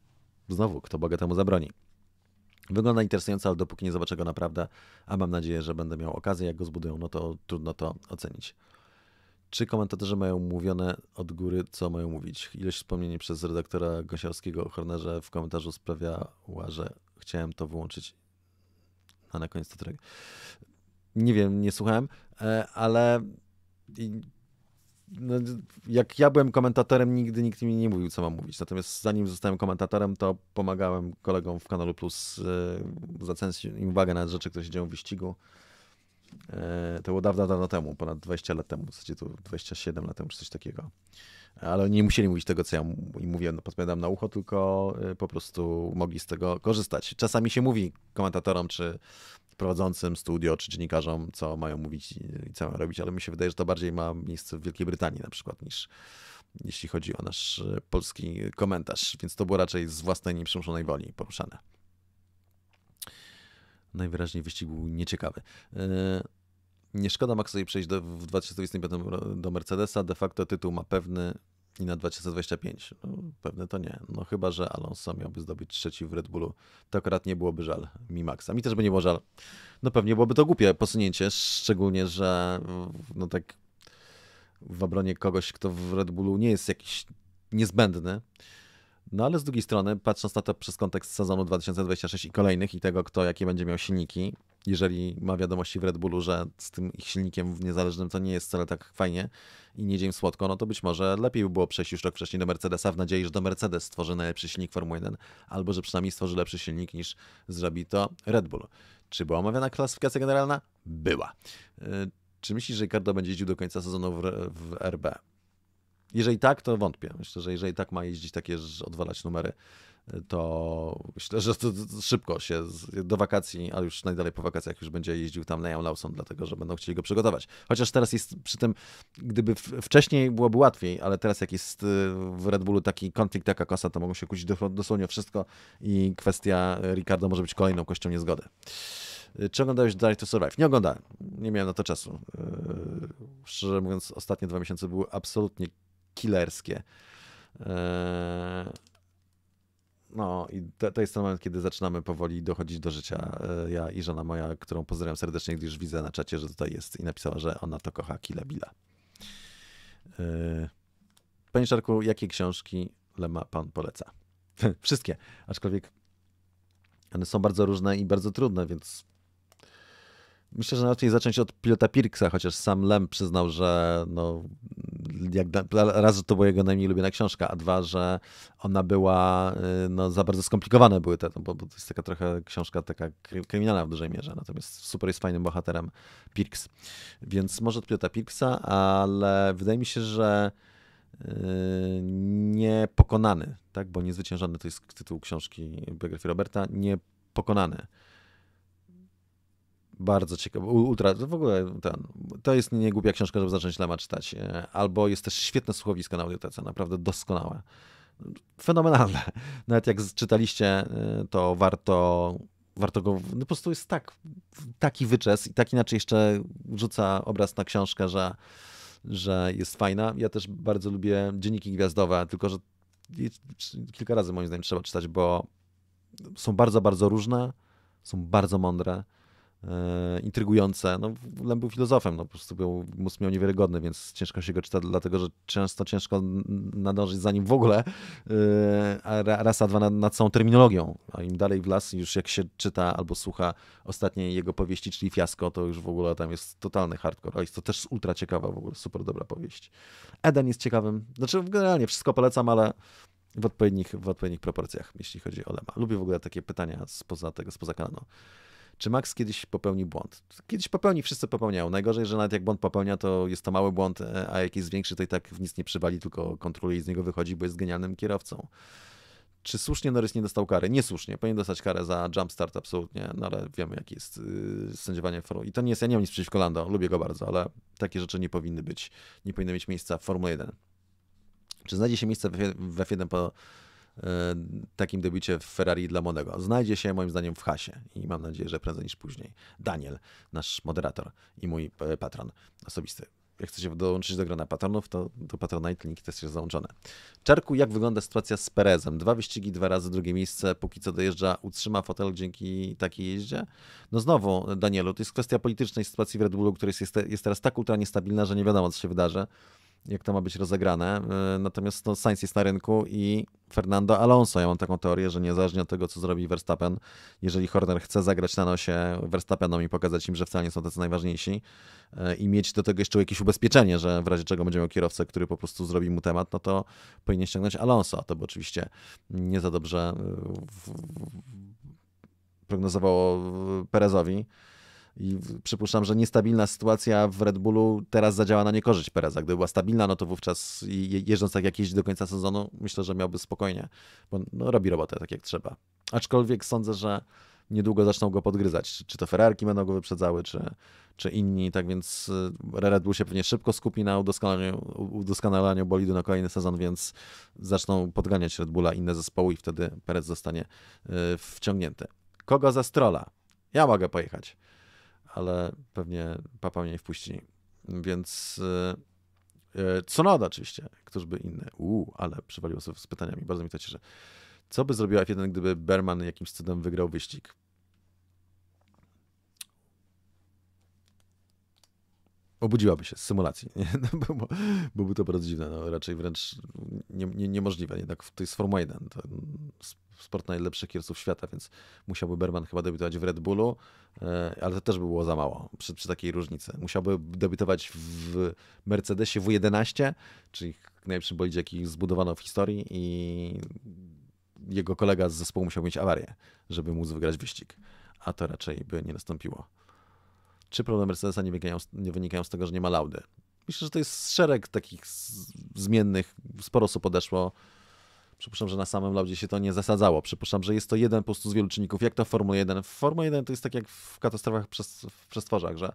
znowu, kto boga temu zabroni. Wygląda interesująco, ale dopóki nie zobaczę go naprawdę, a mam nadzieję, że będę miał okazję, jak go zbudują, no to trudno to ocenić. Czy komentatorzy mają mówione od góry, co mają mówić? Ilość wspomnienie przez redaktora Gosiarskiego o Hornerze w komentarzu sprawiała, że chciałem to wyłączyć a no, na koniec to trochę. Nie wiem, nie słuchałem, e, ale no, jak ja byłem komentatorem, nigdy nikt mi nie mówił, co mam mówić. Natomiast zanim zostałem komentatorem, to pomagałem kolegom w Kanalu Plus yy, e, zacenić im uwagę na rzeczy, które się dzieją w wyścigu. E, to było dawno, dawno temu, ponad 20 lat temu, w zasadzie to 27 lat temu, czy coś takiego ale nie musieli mówić tego, co ja im mówię, no, podpowiadam na ucho, tylko y, po prostu mogli z tego korzystać. Czasami się mówi komentatorom, czy prowadzącym studio, czy dziennikarzom, co mają mówić i co mają robić, ale mi się wydaje, że to bardziej ma miejsce w Wielkiej Brytanii na przykład, niż jeśli chodzi o nasz y, polski komentarz, więc to było raczej z własnej nieprzymuszonej woli poruszane. Najwyraźniej wyścig był nieciekawy. Y, nie szkoda Maxowi przejść do, w 2025 do Mercedesa, de facto tytuł ma pewny i na 2025. No, pewne to nie. No chyba, że Alonso miałby zdobyć trzeci w Red Bullu. To akurat nie byłoby żal mi Maxa. Mi też by nie było żal. No pewnie byłoby to głupie posunięcie, szczególnie, że no tak w obronie kogoś, kto w Red Bullu nie jest jakiś niezbędny. No ale z drugiej strony, patrząc na to przez kontekst sezonu 2026 i kolejnych i tego, kto jakie będzie miał silniki, jeżeli ma wiadomości w Red Bullu, że z tym ich silnikiem niezależnym to nie jest wcale tak fajnie i nie dzień słodko, no to być może lepiej by było przejść już rok wcześniej do Mercedesa w nadziei, że do Mercedes stworzy najlepszy silnik Formuły 1, albo że przynajmniej stworzy lepszy silnik niż zrobi to Red Bull. Czy była omawiana klasyfikacja generalna? Była. Y, czy myślisz, że Ricardo będzie jeździł do końca sezonu w, w RB? Jeżeli tak, to wątpię. Myślę, że jeżeli tak ma jeździć takie, że odwalać numery, to myślę, że to szybko się do wakacji, a już najdalej po wakacjach już będzie jeździł tam Liam Lawson, dlatego że będą chcieli go przygotować. Chociaż teraz jest przy tym, gdyby wcześniej byłoby łatwiej, ale teraz jak jest y, w Red Bullu taki konflikt, taka kosa, to mogą się kłócić dosłownie wszystko i kwestia Ricardo może być kolejną kością niezgody. Y, czy oglądałeś Drive to Survive? Nie oglądałem. Nie miałem na to czasu. Y, szczerze mówiąc, ostatnie dwa miesiące były absolutnie killerskie. Eee no i to, to jest ten moment, kiedy zaczynamy powoli dochodzić do życia. E, ja i żona moja, którą pozdrawiam serdecznie, gdyż widzę na czacie, że tutaj jest i napisała, że ona to kocha Killa Billa. E, panie Szarku, jakie książki Lema pan poleca? Wszystkie, aczkolwiek one są bardzo różne i bardzo trudne, więc Myślę, że najłatwiej zacząć od pilota Pirksa, chociaż sam Lem przyznał, że no, jak raz, że to była jego najmniej lubiona książka, a dwa, że ona była, y, no za bardzo skomplikowane były te, no, bo, bo to jest taka trochę książka taka kryminalna w dużej mierze, natomiast super jest fajnym bohaterem Pirks. Więc może od pilota Pirksa, ale wydaje mi się, że y, niepokonany, tak, bo niezwyciężony to jest tytuł książki biografii Roberta, niepokonany. Bardzo ciekawe, ultra, w ogóle ten, to jest niegłupia książka, żeby zacząć Lema czytać. E, albo jest też świetne słuchowisko na audiotece, naprawdę doskonałe. Fenomenalne. Nawet jak czytaliście, e, to warto, warto go, no po prostu jest tak, taki wyczes i tak inaczej jeszcze rzuca obraz na książkę, że, że jest fajna. Ja też bardzo lubię Dzienniki Gwiazdowe, tylko że kilka razy moim zdaniem trzeba czytać, bo są bardzo, bardzo różne, są bardzo mądre E, intrygujące. No, Lem był filozofem, no, po prostu był, mózg miał niewiarygodny, więc ciężko się go czyta, dlatego że często ciężko nadążyć za nim w ogóle, e, a raz, a dwa nad, nad całą terminologią. A im dalej w las, już jak się czyta albo słucha ostatniej jego powieści, czyli Fiasko, to już w ogóle tam jest totalny hardcore. A jest to też ultra ciekawa, w ogóle super dobra powieść. Eden jest ciekawym, znaczy generalnie wszystko polecam, ale w odpowiednich, w odpowiednich proporcjach, jeśli chodzi o Lema. Lubię w ogóle takie pytania spoza tego, spoza kanału. Czy Max kiedyś popełni błąd? Kiedyś popełni, wszyscy popełniają. Najgorzej, że nawet jak błąd popełnia, to jest to mały błąd, e, a jak jest większy, to i tak w nic nie przywali, tylko kontroluje i z niego wychodzi, bo jest genialnym kierowcą. Czy słusznie Norris nie dostał kary? Niesłusznie. Powinien dostać karę za jumpstart absolutnie, no ale wiemy, jakie jest yy, sędziowanie w I to nie jest, ja nie mam nic przeciwko Lando, lubię go bardzo, ale takie rzeczy nie powinny być, nie powinny mieć miejsca w Formule 1. Czy znajdzie się miejsce w F1 po E, takim debiucie w Ferrari dla młodego. Znajdzie się moim zdaniem w hasie i mam nadzieję, że prędzej niż później. Daniel, nasz moderator i mój e, patron osobisty. Jak chcecie dołączyć do grona patronów, to do Patronite linki też jest załączone. Czarku, jak wygląda sytuacja z Perezem? Dwa wyścigi, dwa razy drugie miejsce, póki co dojeżdża, utrzyma fotel dzięki takiej jeździe? No znowu, Danielu, to jest kwestia politycznej sytuacji w Red Bullu, która jest, jest teraz tak ultra niestabilna, że nie wiadomo, co się wydarzy jak to ma być rozegrane. E, natomiast no, Sainz jest na rynku i Fernando Alonso. Ja mam taką teorię, że niezależnie od tego, co zrobi Verstappen, jeżeli Horner chce zagrać na nosie Verstappenom i pokazać im, że wcale nie są tacy najważniejsi e, i mieć do tego jeszcze jakieś ubezpieczenie, że w razie czego będzie miał kierowcę, który po prostu zrobi mu temat, no to powinien ściągnąć Alonso. To by oczywiście nie za dobrze e, prognozowało Perezowi. I przypuszczam, że niestabilna sytuacja w Red Bullu teraz zadziała na niekorzyść Pereza. Gdyby była stabilna, no to wówczas jeżdżąc tak jak jeździ do końca sezonu, myślę, że miałby spokojnie, bo no, robi robotę tak jak trzeba. Aczkolwiek sądzę, że niedługo zaczną go podgryzać. Czy to Ferrarki będą go wyprzedzały, czy, czy inni. Tak więc e, Red Bull się pewnie szybko skupi na udoskonalaniu, udoskonalaniu bolidu na kolejny sezon, więc zaczną podganiać Red Bulla inne zespoły i wtedy Perez zostanie e, wciągnięty. Kogo za Strola? Ja mogę pojechać ale pewnie papa mnie nie wpuści. Więc e, e, co nada, oczywiście, któż by inny. Uuu, ale przywaliło sobie z pytaniami, bardzo mi to cieszy. Co by zrobiła F1, gdyby Berman jakimś cudem wygrał wyścig? obudziłaby się z symulacji. No, bo, byłby to bardzo dziwne, no, raczej wręcz nie, nie, niemożliwe. Jednak to jest Formuła 1, to sport najlepszych kierowców świata, więc musiałby Berman chyba debiutować w Red Bullu, e, ale to też by było za mało przy, przy takiej różnicy. Musiałby debiutować w Mercedesie W11, czyli najlepszym bolidzie, jaki zbudowano w historii i jego kolega z zespołu musiał mieć awarię, żeby móc wygrać wyścig. A to raczej by nie nastąpiło czy problemy Mercedesa nie wynikają, nie wynikają z tego, że nie ma Laudy. Myślę, że to jest szereg takich zmiennych, sporo osób podeszło. Przypuszczam, że na samym Laudzie się to nie zasadzało. Przypuszczam, że jest to jeden po prostu z wielu czynników, jak to w Formule 1. W 1 to jest tak jak w katastrofach przez, w przestworzach, że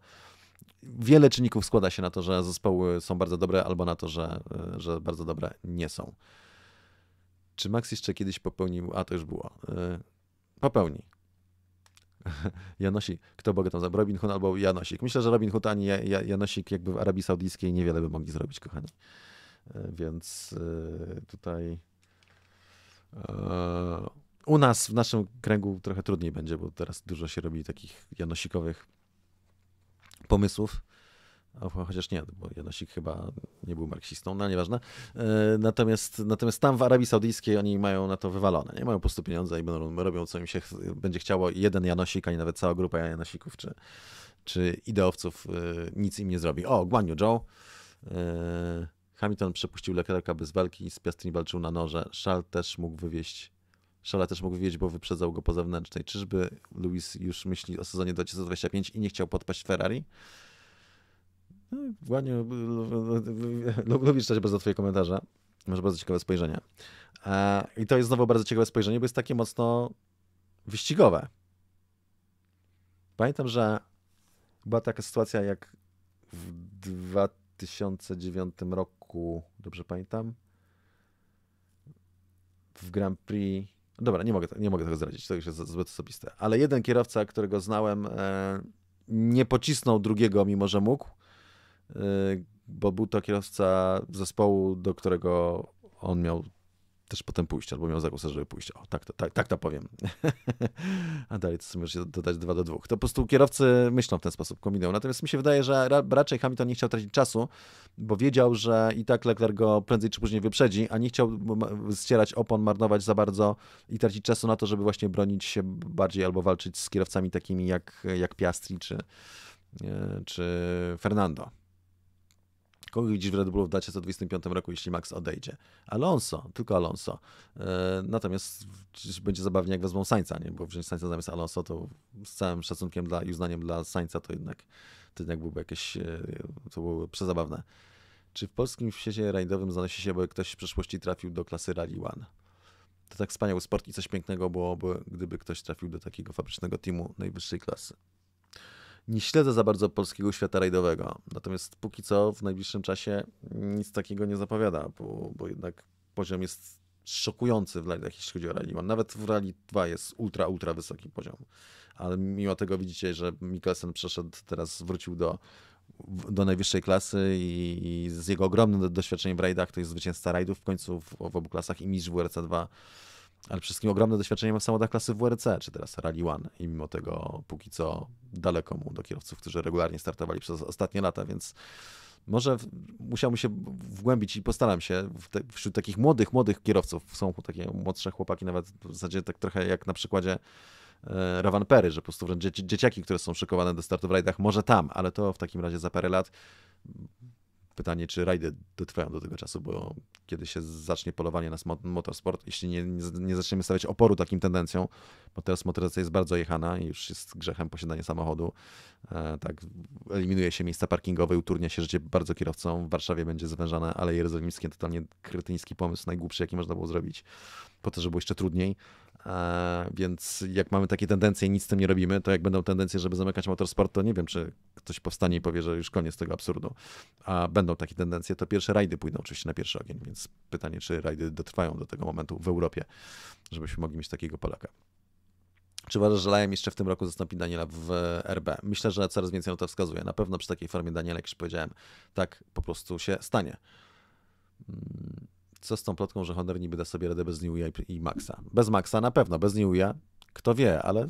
wiele czynników składa się na to, że zespoły są bardzo dobre, albo na to, że, że bardzo dobre nie są. Czy Max jeszcze kiedyś popełnił, a to już było, y, popełni. Janosik, kto Boga tam zabrał, Robin Hood albo Janosik. Myślę, że Robin Hood ani Janosik jakby w Arabii Saudyjskiej niewiele by mogli zrobić, kochani. E, więc e, tutaj e, u nas, w naszym kręgu trochę trudniej będzie, bo teraz dużo się robi takich janosikowych pomysłów chociaż nie, bo Janosik chyba nie był marksistą, no nieważne. E, natomiast, natomiast tam w Arabii Saudyjskiej oni mają na to wywalone, nie mają po prostu pieniądze i będą, robią co im się będzie chciało. Jeden Janosik, a nie nawet cała grupa Janosików czy, czy ideowców e, nic im nie zrobi. O, Guanyu Zhou. E, Hamilton przepuścił lekarka bez walki, z Piastrini walczył na noże. Szal też mógł wywieźć Szala też mógł wiedzieć, bo wyprzedzał go po zewnętrznej. Czyżby Lewis już myśli o sezonie 2025 i nie chciał podpaść Ferrari? No, ładnie, no, no, lubię czytać bardzo twoje komentarze. Masz bardzo ciekawe spojrzenie. E, I to jest znowu bardzo ciekawe spojrzenie, bo jest takie mocno wyścigowe. Pamiętam, że była taka sytuacja, jak w 2009 roku, dobrze pamiętam, w Grand Prix. Dobra, nie mogę, nie mogę tego zdradzić, to już jest zbyt osobiste. Ale jeden kierowca, którego znałem, e, nie pocisnął drugiego, mimo że mógł, Y, bo był to kierowca zespołu, do którego on miał też potem pójść, albo miał zakusa, żeby pójść. O, tak to, tak, tak to powiem. A dalej to sobie możecie dodać dwa do dwóch. To po prostu kierowcy myślą w ten sposób, kombinują. Natomiast mi się wydaje, że raczej Hamilton nie chciał tracić czasu, bo wiedział, że i tak Leclerc go prędzej czy później wyprzedzi, a nie chciał ścierać opon, marnować za bardzo i tracić czasu na to, żeby właśnie bronić się bardziej albo walczyć z kierowcami takimi jak, jak Piastri czy, y, czy Fernando. Kogo widzisz w Red Bullu w 2025 roku, jeśli Max odejdzie? Alonso, tylko Alonso. E, natomiast będzie zabawnie, jak wezmą Sańca, nie? bo wziąć Sańca zamiast Alonso, to z całym szacunkiem dla, i uznaniem dla Sańca, to jednak, to jednak byłoby jakieś, e, to byłoby przezabawne. Czy w polskim świecie rajdowym zanosi się, bo ktoś w przeszłości trafił do klasy Rally One? To tak wspaniały sport i coś pięknego byłoby, gdyby ktoś trafił do takiego fabrycznego teamu najwyższej klasy nie śledzę za bardzo polskiego świata rajdowego. Natomiast póki co w najbliższym czasie nic takiego nie zapowiada, bo, bo jednak poziom jest szokujący w rajdach, jeśli chodzi o Rally Nawet w Rally 2 jest ultra, ultra wysoki poziom. Ale mimo tego widzicie, że Mikkelsen przeszedł, teraz wrócił do, do najwyższej klasy i, i z jego ogromnym doświadczeniem w rajdach, to jest zwycięzca rajdów w końcu w, w obu klasach i mistrz WRC 2 ale przede wszystkim ogromne doświadczenie ma w samochodach klasy WRC, czy teraz Rally One i mimo tego póki co daleko mu do kierowców, którzy regularnie startowali przez ostatnie lata, więc może musiałbym się wgłębić i postaram się. Te, wśród takich młodych, młodych kierowców są takie młodsze chłopaki, nawet w zasadzie tak trochę jak na przykładzie e, Ravan Pery, że po prostu dzieci, dzieciaki, które są szykowane do startu w rajdach, może tam, ale to w takim razie za parę lat Pytanie, czy rajdy dotrwają do tego czasu, bo kiedy się zacznie polowanie na motorsport, jeśli nie, nie zaczniemy stawiać oporu takim tendencjom, bo teraz motoryzacja jest bardzo jechana i już jest grzechem posiadanie samochodu, e, tak eliminuje się miejsca parkingowe, utrudnia się życie bardzo kierowcom, w Warszawie będzie zwężane, ale jerozolimskie totalnie kretyński pomysł, najgłupszy jaki można było zrobić, po to, żeby było jeszcze trudniej, więc jak mamy takie tendencje i nic z tym nie robimy, to jak będą tendencje, żeby zamykać motorsport, to nie wiem, czy ktoś powstanie i powie, że już koniec tego absurdu. A będą takie tendencje, to pierwsze rajdy pójdą oczywiście na pierwszy ogień, więc pytanie, czy rajdy dotrwają do tego momentu w Europie, żebyśmy mogli mieć takiego Polaka. Czy uważasz, że Liam jeszcze w tym roku zastąpi Daniela w RB? Myślę, że coraz więcej na to wskazuje. Na pewno przy takiej formie Daniela, jak już powiedziałem, tak po prostu się stanie. Mm, co z tą plotką, że Honor niby da sobie radę bez Niuja i, Maxa? Bez Maxa na pewno, bez Niuja kto wie, ale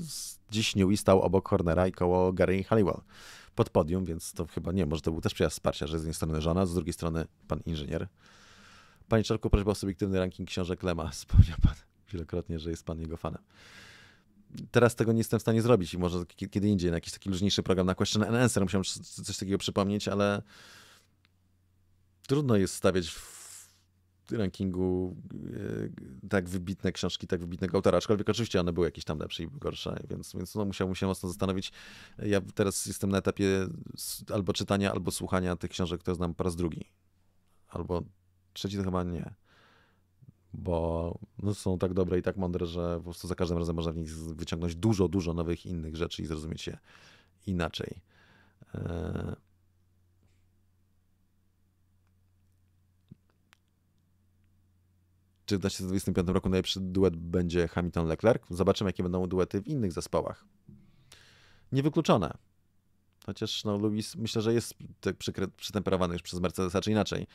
dziś Newey stał obok Hornera i koło Gary Halliwell pod podium, więc to chyba nie, może to był też przyjazd wsparcia, że z jednej strony żona, z drugiej strony pan inżynier. Panie Czarku, prośba o subiektywny ranking książek Lema. Wspomniał pan wielokrotnie, że jest pan jego fanem. Teraz tego nie jestem w stanie zrobić i może kiedy indziej na jakiś taki luźniejszy program na Question and Answer musiałem coś takiego przypomnieć, ale trudno jest stawiać w rankingu e, tak wybitne książki, tak wybitnego autora, aczkolwiek oczywiście one były jakieś tam lepsze i gorsze, więc, więc no, musiałbym się mocno zastanowić. Ja teraz jestem na etapie albo czytania, albo słuchania tych książek, które znam po raz drugi. Albo trzeci to chyba nie bo no, są tak dobre i tak mądre, że po prostu za każdym razem można w nich wyciągnąć dużo, dużo nowych innych rzeczy i zrozumieć je inaczej. E, czy w 2025 roku najlepszy duet będzie Hamilton-Leclerc. Zobaczymy, jakie będą duety w innych zespołach. Niewykluczone. Chociaż no, Lewis myślę, że jest tak przytemperowany już przez Mercedesa, czy inaczej.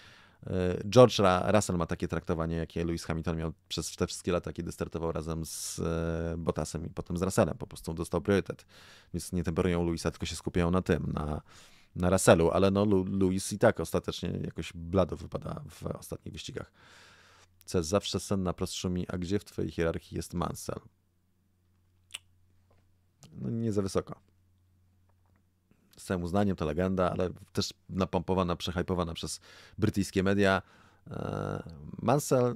E, George Russell ma takie traktowanie, jakie Lewis Hamilton miał przez te wszystkie lata, kiedy startował razem z e, Bottasem i potem z Russellem. Po prostu dostał priorytet. Więc nie temperują Lewisa, tylko się skupiają na tym, na, na Russellu. Ale no, Lewis i tak ostatecznie jakoś blado wypada w ostatnich wyścigach co jest zawsze na prostszymi, a gdzie w twojej hierarchii jest Mansell? No nie za wysoko. Z całym uznaniem to legenda, ale też napompowana, przehypowana przez brytyjskie media. E, Mansell,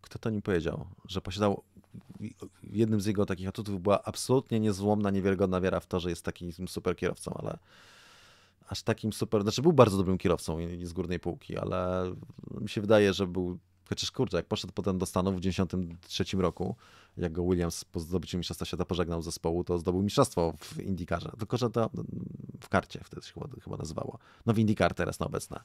kto to nim powiedział, że posiadał jednym z jego takich atutów była absolutnie niezłomna, niewiarygodna wiara w to, że jest takim super kierowcą, ale aż takim super, znaczy był bardzo dobrym kierowcą z górnej półki, ale mi się wydaje, że był, chociaż kurczę, jak poszedł potem do Stanów w 1993 roku, jak go Williams po zdobyciu Mistrzostwa Świata pożegnał z zespołu, to zdobył mistrzostwo w IndyCarze, tylko że to mm, w karcie wtedy się chyba, chyba nazywało. No w IndyCar teraz, na obecne.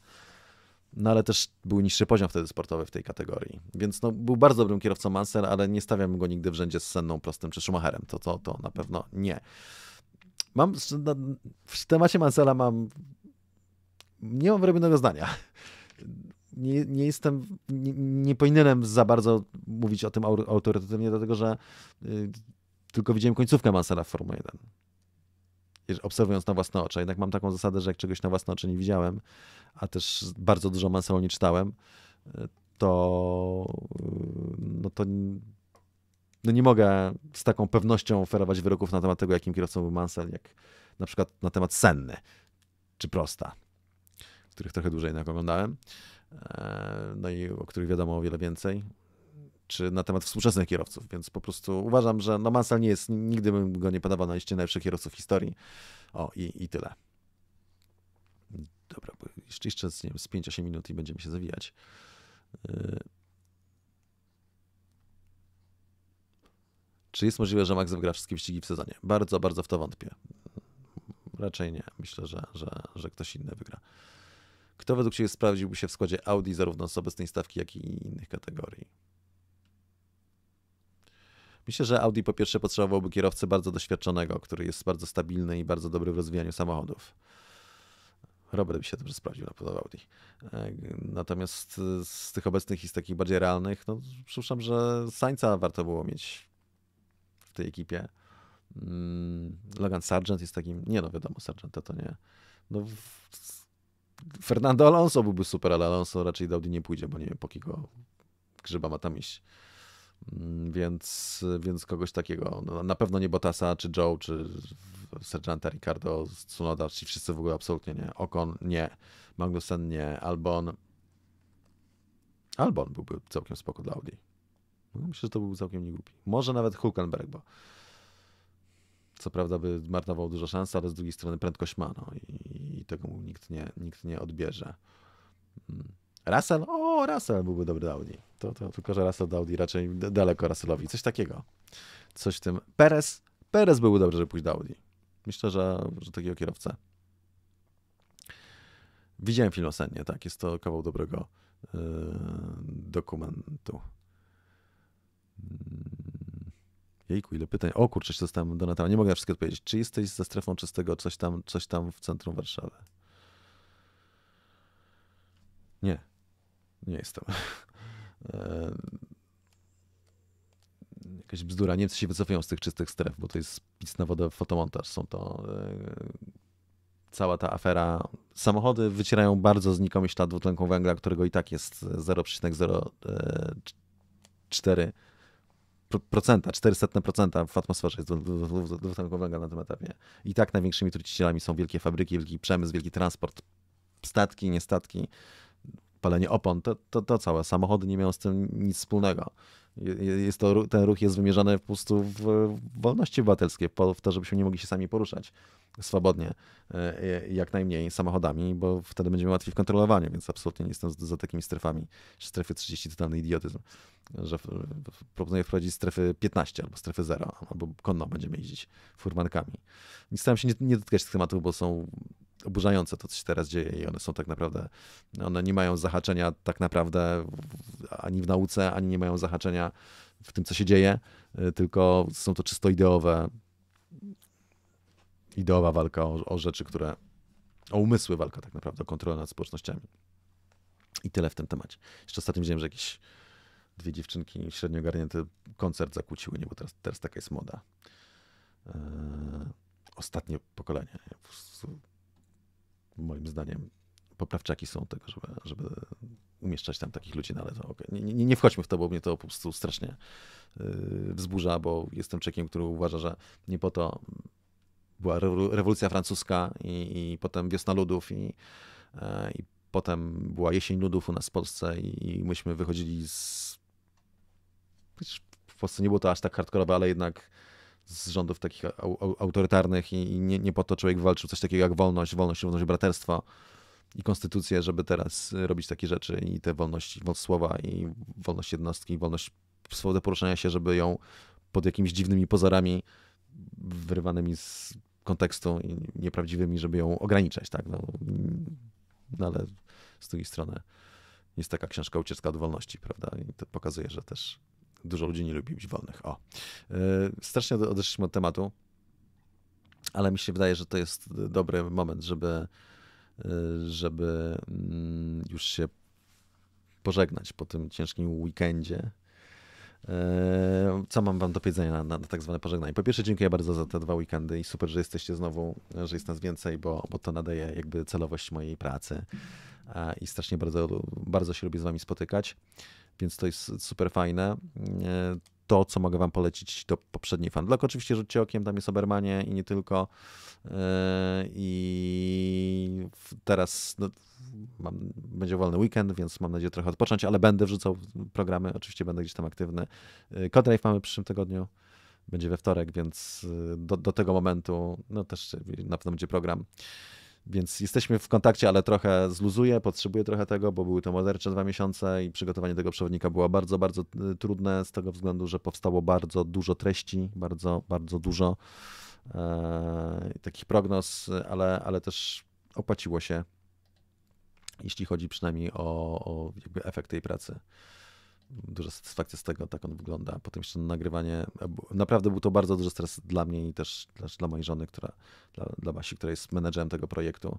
No ale też był niższy poziom wtedy sportowy w tej kategorii. Więc no, był bardzo dobrym kierowcą Mansell, ale nie stawiam go nigdy w rzędzie z Senną, Prostym czy Schumacherem. To, to, to na pewno nie. Mam, w temacie Mansela mam, nie mam wyrobionego zdania. Nie, nie jestem, nie, nie, powinienem za bardzo mówić o tym autorytetywnie, dlatego że y, tylko widziałem końcówkę Mansela w Formule 1. Obserwując na własne oczy. Jednak mam taką zasadę, że jak czegoś na własne oczy nie widziałem, a też bardzo dużo Mansela nie czytałem, y, to, y, no to no nie mogę z taką pewnością oferować wyroków na temat tego, jakim kierowcą był Mansell, jak na przykład na temat Senny czy Prosta, których trochę dłużej jednak oglądałem, e, no i o których wiadomo o wiele więcej, czy na temat współczesnych kierowców, więc po prostu uważam, że no Mansell nie jest, nigdy bym go nie podawał na liście najlepszych kierowców historii. O, i, i tyle. Dobra, bo jeszcze, jeszcze nie wiem, z 5-8 minut i będziemy się zawijać. Y, Czy jest możliwe, że Max wygra wszystkie wyścigi w sezonie? Bardzo, bardzo w to wątpię. Raczej nie. Myślę, że, że, że ktoś inny wygra. Kto według Ciebie sprawdziłby się w składzie Audi zarówno z obecnej stawki, jak i innych kategorii? Myślę, że Audi po pierwsze potrzebowałby kierowcy bardzo doświadczonego, który jest bardzo stabilny i bardzo dobry w rozwijaniu samochodów. Robert by się dobrze sprawdził na podobno Audi. E, natomiast z tych obecnych i z takich bardziej realnych, no przypuszczam, że Sańca warto było mieć w tej ekipie. Mm, Logan Sargent jest takim, nie no wiadomo, Sargenta to nie. No, Fernando Alonso byłby super, ale Alonso raczej do Audi nie pójdzie, bo nie wiem, po kiego grzyba ma tam iść. Mm, więc, więc kogoś takiego. No, na pewno nie Botasa, czy Joe, czy Sergeanta, Ricardo, Tsunoda, ci wszyscy w ogóle absolutnie nie. Okon nie, Magnussen nie, Albon. Albon byłby całkiem spoko dla Audi. Myślę, że to był całkiem niegłupi. Może nawet Hulkenberg, bo co prawda by marnował dużo szans, ale z drugiej strony prędkość ma no, i, i tego mu nikt nie, nikt nie odbierze. Hmm. Russell? O, Russell byłby dobry do Audi. To, to, tylko, że Russell do Audi raczej daleko Russellowi. Coś takiego. Coś w tym. Perez? Perez byłby dobry, żeby pójść do Audi. Myślę, że, że takiego kierowcę. Widziałem film o Sennie, tak. Jest to kawał dobrego yy, dokumentu. Mm. Jejku, ile pytań. O kurczę, się tam do Natala. Nie mogę na wszystkie odpowiedzieć. Czy jesteś za strefą czystego coś tam, coś tam w centrum Warszawy? Nie. Nie jestem. Jakaś bzdura. Niemcy się wycofują z tych czystych stref, bo to jest pis na wodę fotomontaż. Są to e, cała ta afera. Samochody wycierają bardzo znikomy ślad dwutlenku węgla, którego i tak jest 0,04 procenta, 400% w atmosferze jest dwutlenku węgla na tym etapie. I tak największymi trucicielami są wielkie fabryki, wielki przemysł, wielki transport, statki, niestatki, palenie opon, to, to, to całe. Samochody nie mają z tym nic wspólnego. Jest to, ten ruch jest wymierzany po prostu w wolności obywatelskie, w to, żebyśmy nie mogli się sami poruszać swobodnie, e, e, jak najmniej samochodami, bo wtedy będziemy łatwiej w kontrolowaniu, więc absolutnie nie jestem za takimi strefami. Strefy 30 totalny idiotyzm, że proponuję wprowadzić strefy 15 albo strefy 0, albo konno będziemy jeździć furmankami. Nie staram się nie, nie dotykać tych tematów, bo są oburzające to, co się teraz dzieje i one są tak naprawdę, one nie mają zahaczenia tak naprawdę ani w nauce, ani nie mają zahaczenia w tym, co się dzieje, y, tylko są to czysto ideowe, ideowa walka o, o rzeczy, które, o umysły walka tak naprawdę, o kontrolę nad społecznościami. I tyle w tym temacie. Jeszcze ostatnio widziałem, że jakieś dwie dziewczynki średnio garnięte koncert zakłóciły, nie? Bo teraz, teraz taka jest moda. Yy, ostatnie pokolenie. Ja moim zdaniem poprawczaki są tego, żeby, żeby umieszczać tam takich ludzi, no ale to okay. nie, nie, nie, wchodźmy w to, bo mnie to po prostu strasznie yy, wzburza, bo jestem człowiekiem, który uważa, że nie po to była rewolucja francuska i, i potem wiosna ludów i, yy, i, potem była jesień ludów u nas w Polsce i, i myśmy wychodzili z... W Polsce nie było to aż tak hardkorowe, ale jednak z rządów takich autorytarnych i nie, nie po to człowiek walczył coś takiego jak wolność, wolność, równość, braterstwo i konstytucję, żeby teraz e, robić takie rzeczy i te wolności, wolność słowa i wolność jednostki, wolność swobodę poruszania się, żeby ją pod jakimiś dziwnymi pozorami wyrywanymi z kontekstu i nieprawdziwymi, żeby ją ograniczać, tak? No, no ale z drugiej strony jest taka książka Ucieczka od wolności, prawda? I to pokazuje, że też Dużo ludzi nie lubi być wolnych. O. E, strasznie odeszliśmy od tematu, ale mi się wydaje, że to jest dobry moment, żeby, e, żeby mm, już się pożegnać po tym ciężkim weekendzie. E, co mam wam do powiedzenia na, na, na, tak zwane pożegnanie? Po pierwsze, dziękuję bardzo za te dwa weekendy i super, że jesteście znowu, że jest nas więcej, bo, bo to nadaje jakby celowość mojej pracy i strasznie bardzo, bardzo się lubię z wami spotykać więc to jest super fajne. E, to, co mogę Wam polecić, to poprzedni Fundlock. Oczywiście rzućcie okiem, tam jest Obermanie i nie tylko. E, I teraz no, mam, będzie wolny weekend, więc mam nadzieję trochę odpocząć, ale będę wrzucał programy. Oczywiście będę gdzieś tam aktywny. E, Codrive mamy w przyszłym tygodniu będzie we wtorek, więc do, do tego momentu no też na pewno będzie program. Więc jesteśmy w kontakcie, ale trochę zluzuję, potrzebuję trochę tego, bo były to mordercze dwa miesiące i przygotowanie tego przewodnika było bardzo, bardzo y, trudne z tego względu, że powstało bardzo dużo treści, bardzo, bardzo dużo e, takich prognoz, ale, ale też opłaciło się, jeśli chodzi przynajmniej o, o efekt tej pracy duża satysfakcja z tego, tak on wygląda. Potem jeszcze nagrywanie. Naprawdę był to bardzo duży stres dla mnie i też, też dla mojej żony, która, dla, dla Basi, która jest menedżerem tego projektu.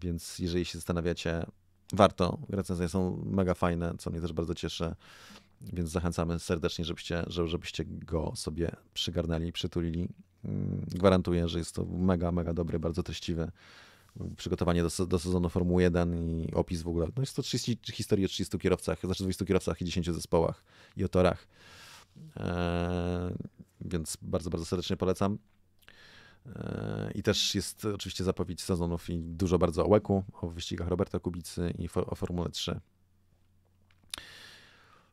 Więc jeżeli się zastanawiacie, warto. Recenzje są mega fajne, co mnie też bardzo cieszy. Więc zachęcamy serdecznie, żebyście, żebyście go sobie przygarnęli, przytulili. Mm, gwarantuję, że jest to mega, mega dobry, bardzo treściwy przygotowanie do, do sezonu Formuły 1 i opis w ogóle. No jest to 30, historii o 30 kierowcach, znaczy 20 kierowcach i 10 zespołach i o torach. Eee, więc bardzo, bardzo serdecznie polecam. Eee, I też jest oczywiście zapowiedź sezonów i dużo bardzo o Łeku, o wyścigach Roberta Kubicy i o Formule 3.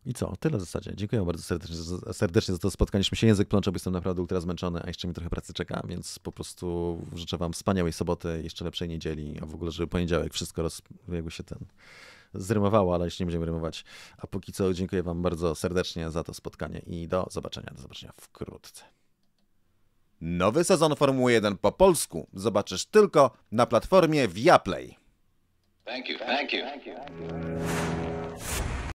I co? Tyle w zasadzie. Dziękuję bardzo serdecznie, serdecznie za to spotkanie. Się język plączał, bo jestem naprawdę ultra zmęczony, a jeszcze mi trochę pracy czeka, więc po prostu życzę wam wspaniałej soboty, jeszcze lepszej niedzieli, a w ogóle, żeby poniedziałek wszystko roz... jakby się ten zrymowało, ale jeszcze nie będziemy rymować. A póki co dziękuję wam bardzo serdecznie za to spotkanie i do zobaczenia. Do zobaczenia wkrótce. Nowy sezon Formuły 1 po polsku zobaczysz tylko na platformie Viaplay. Thank you, thank you. Thank you.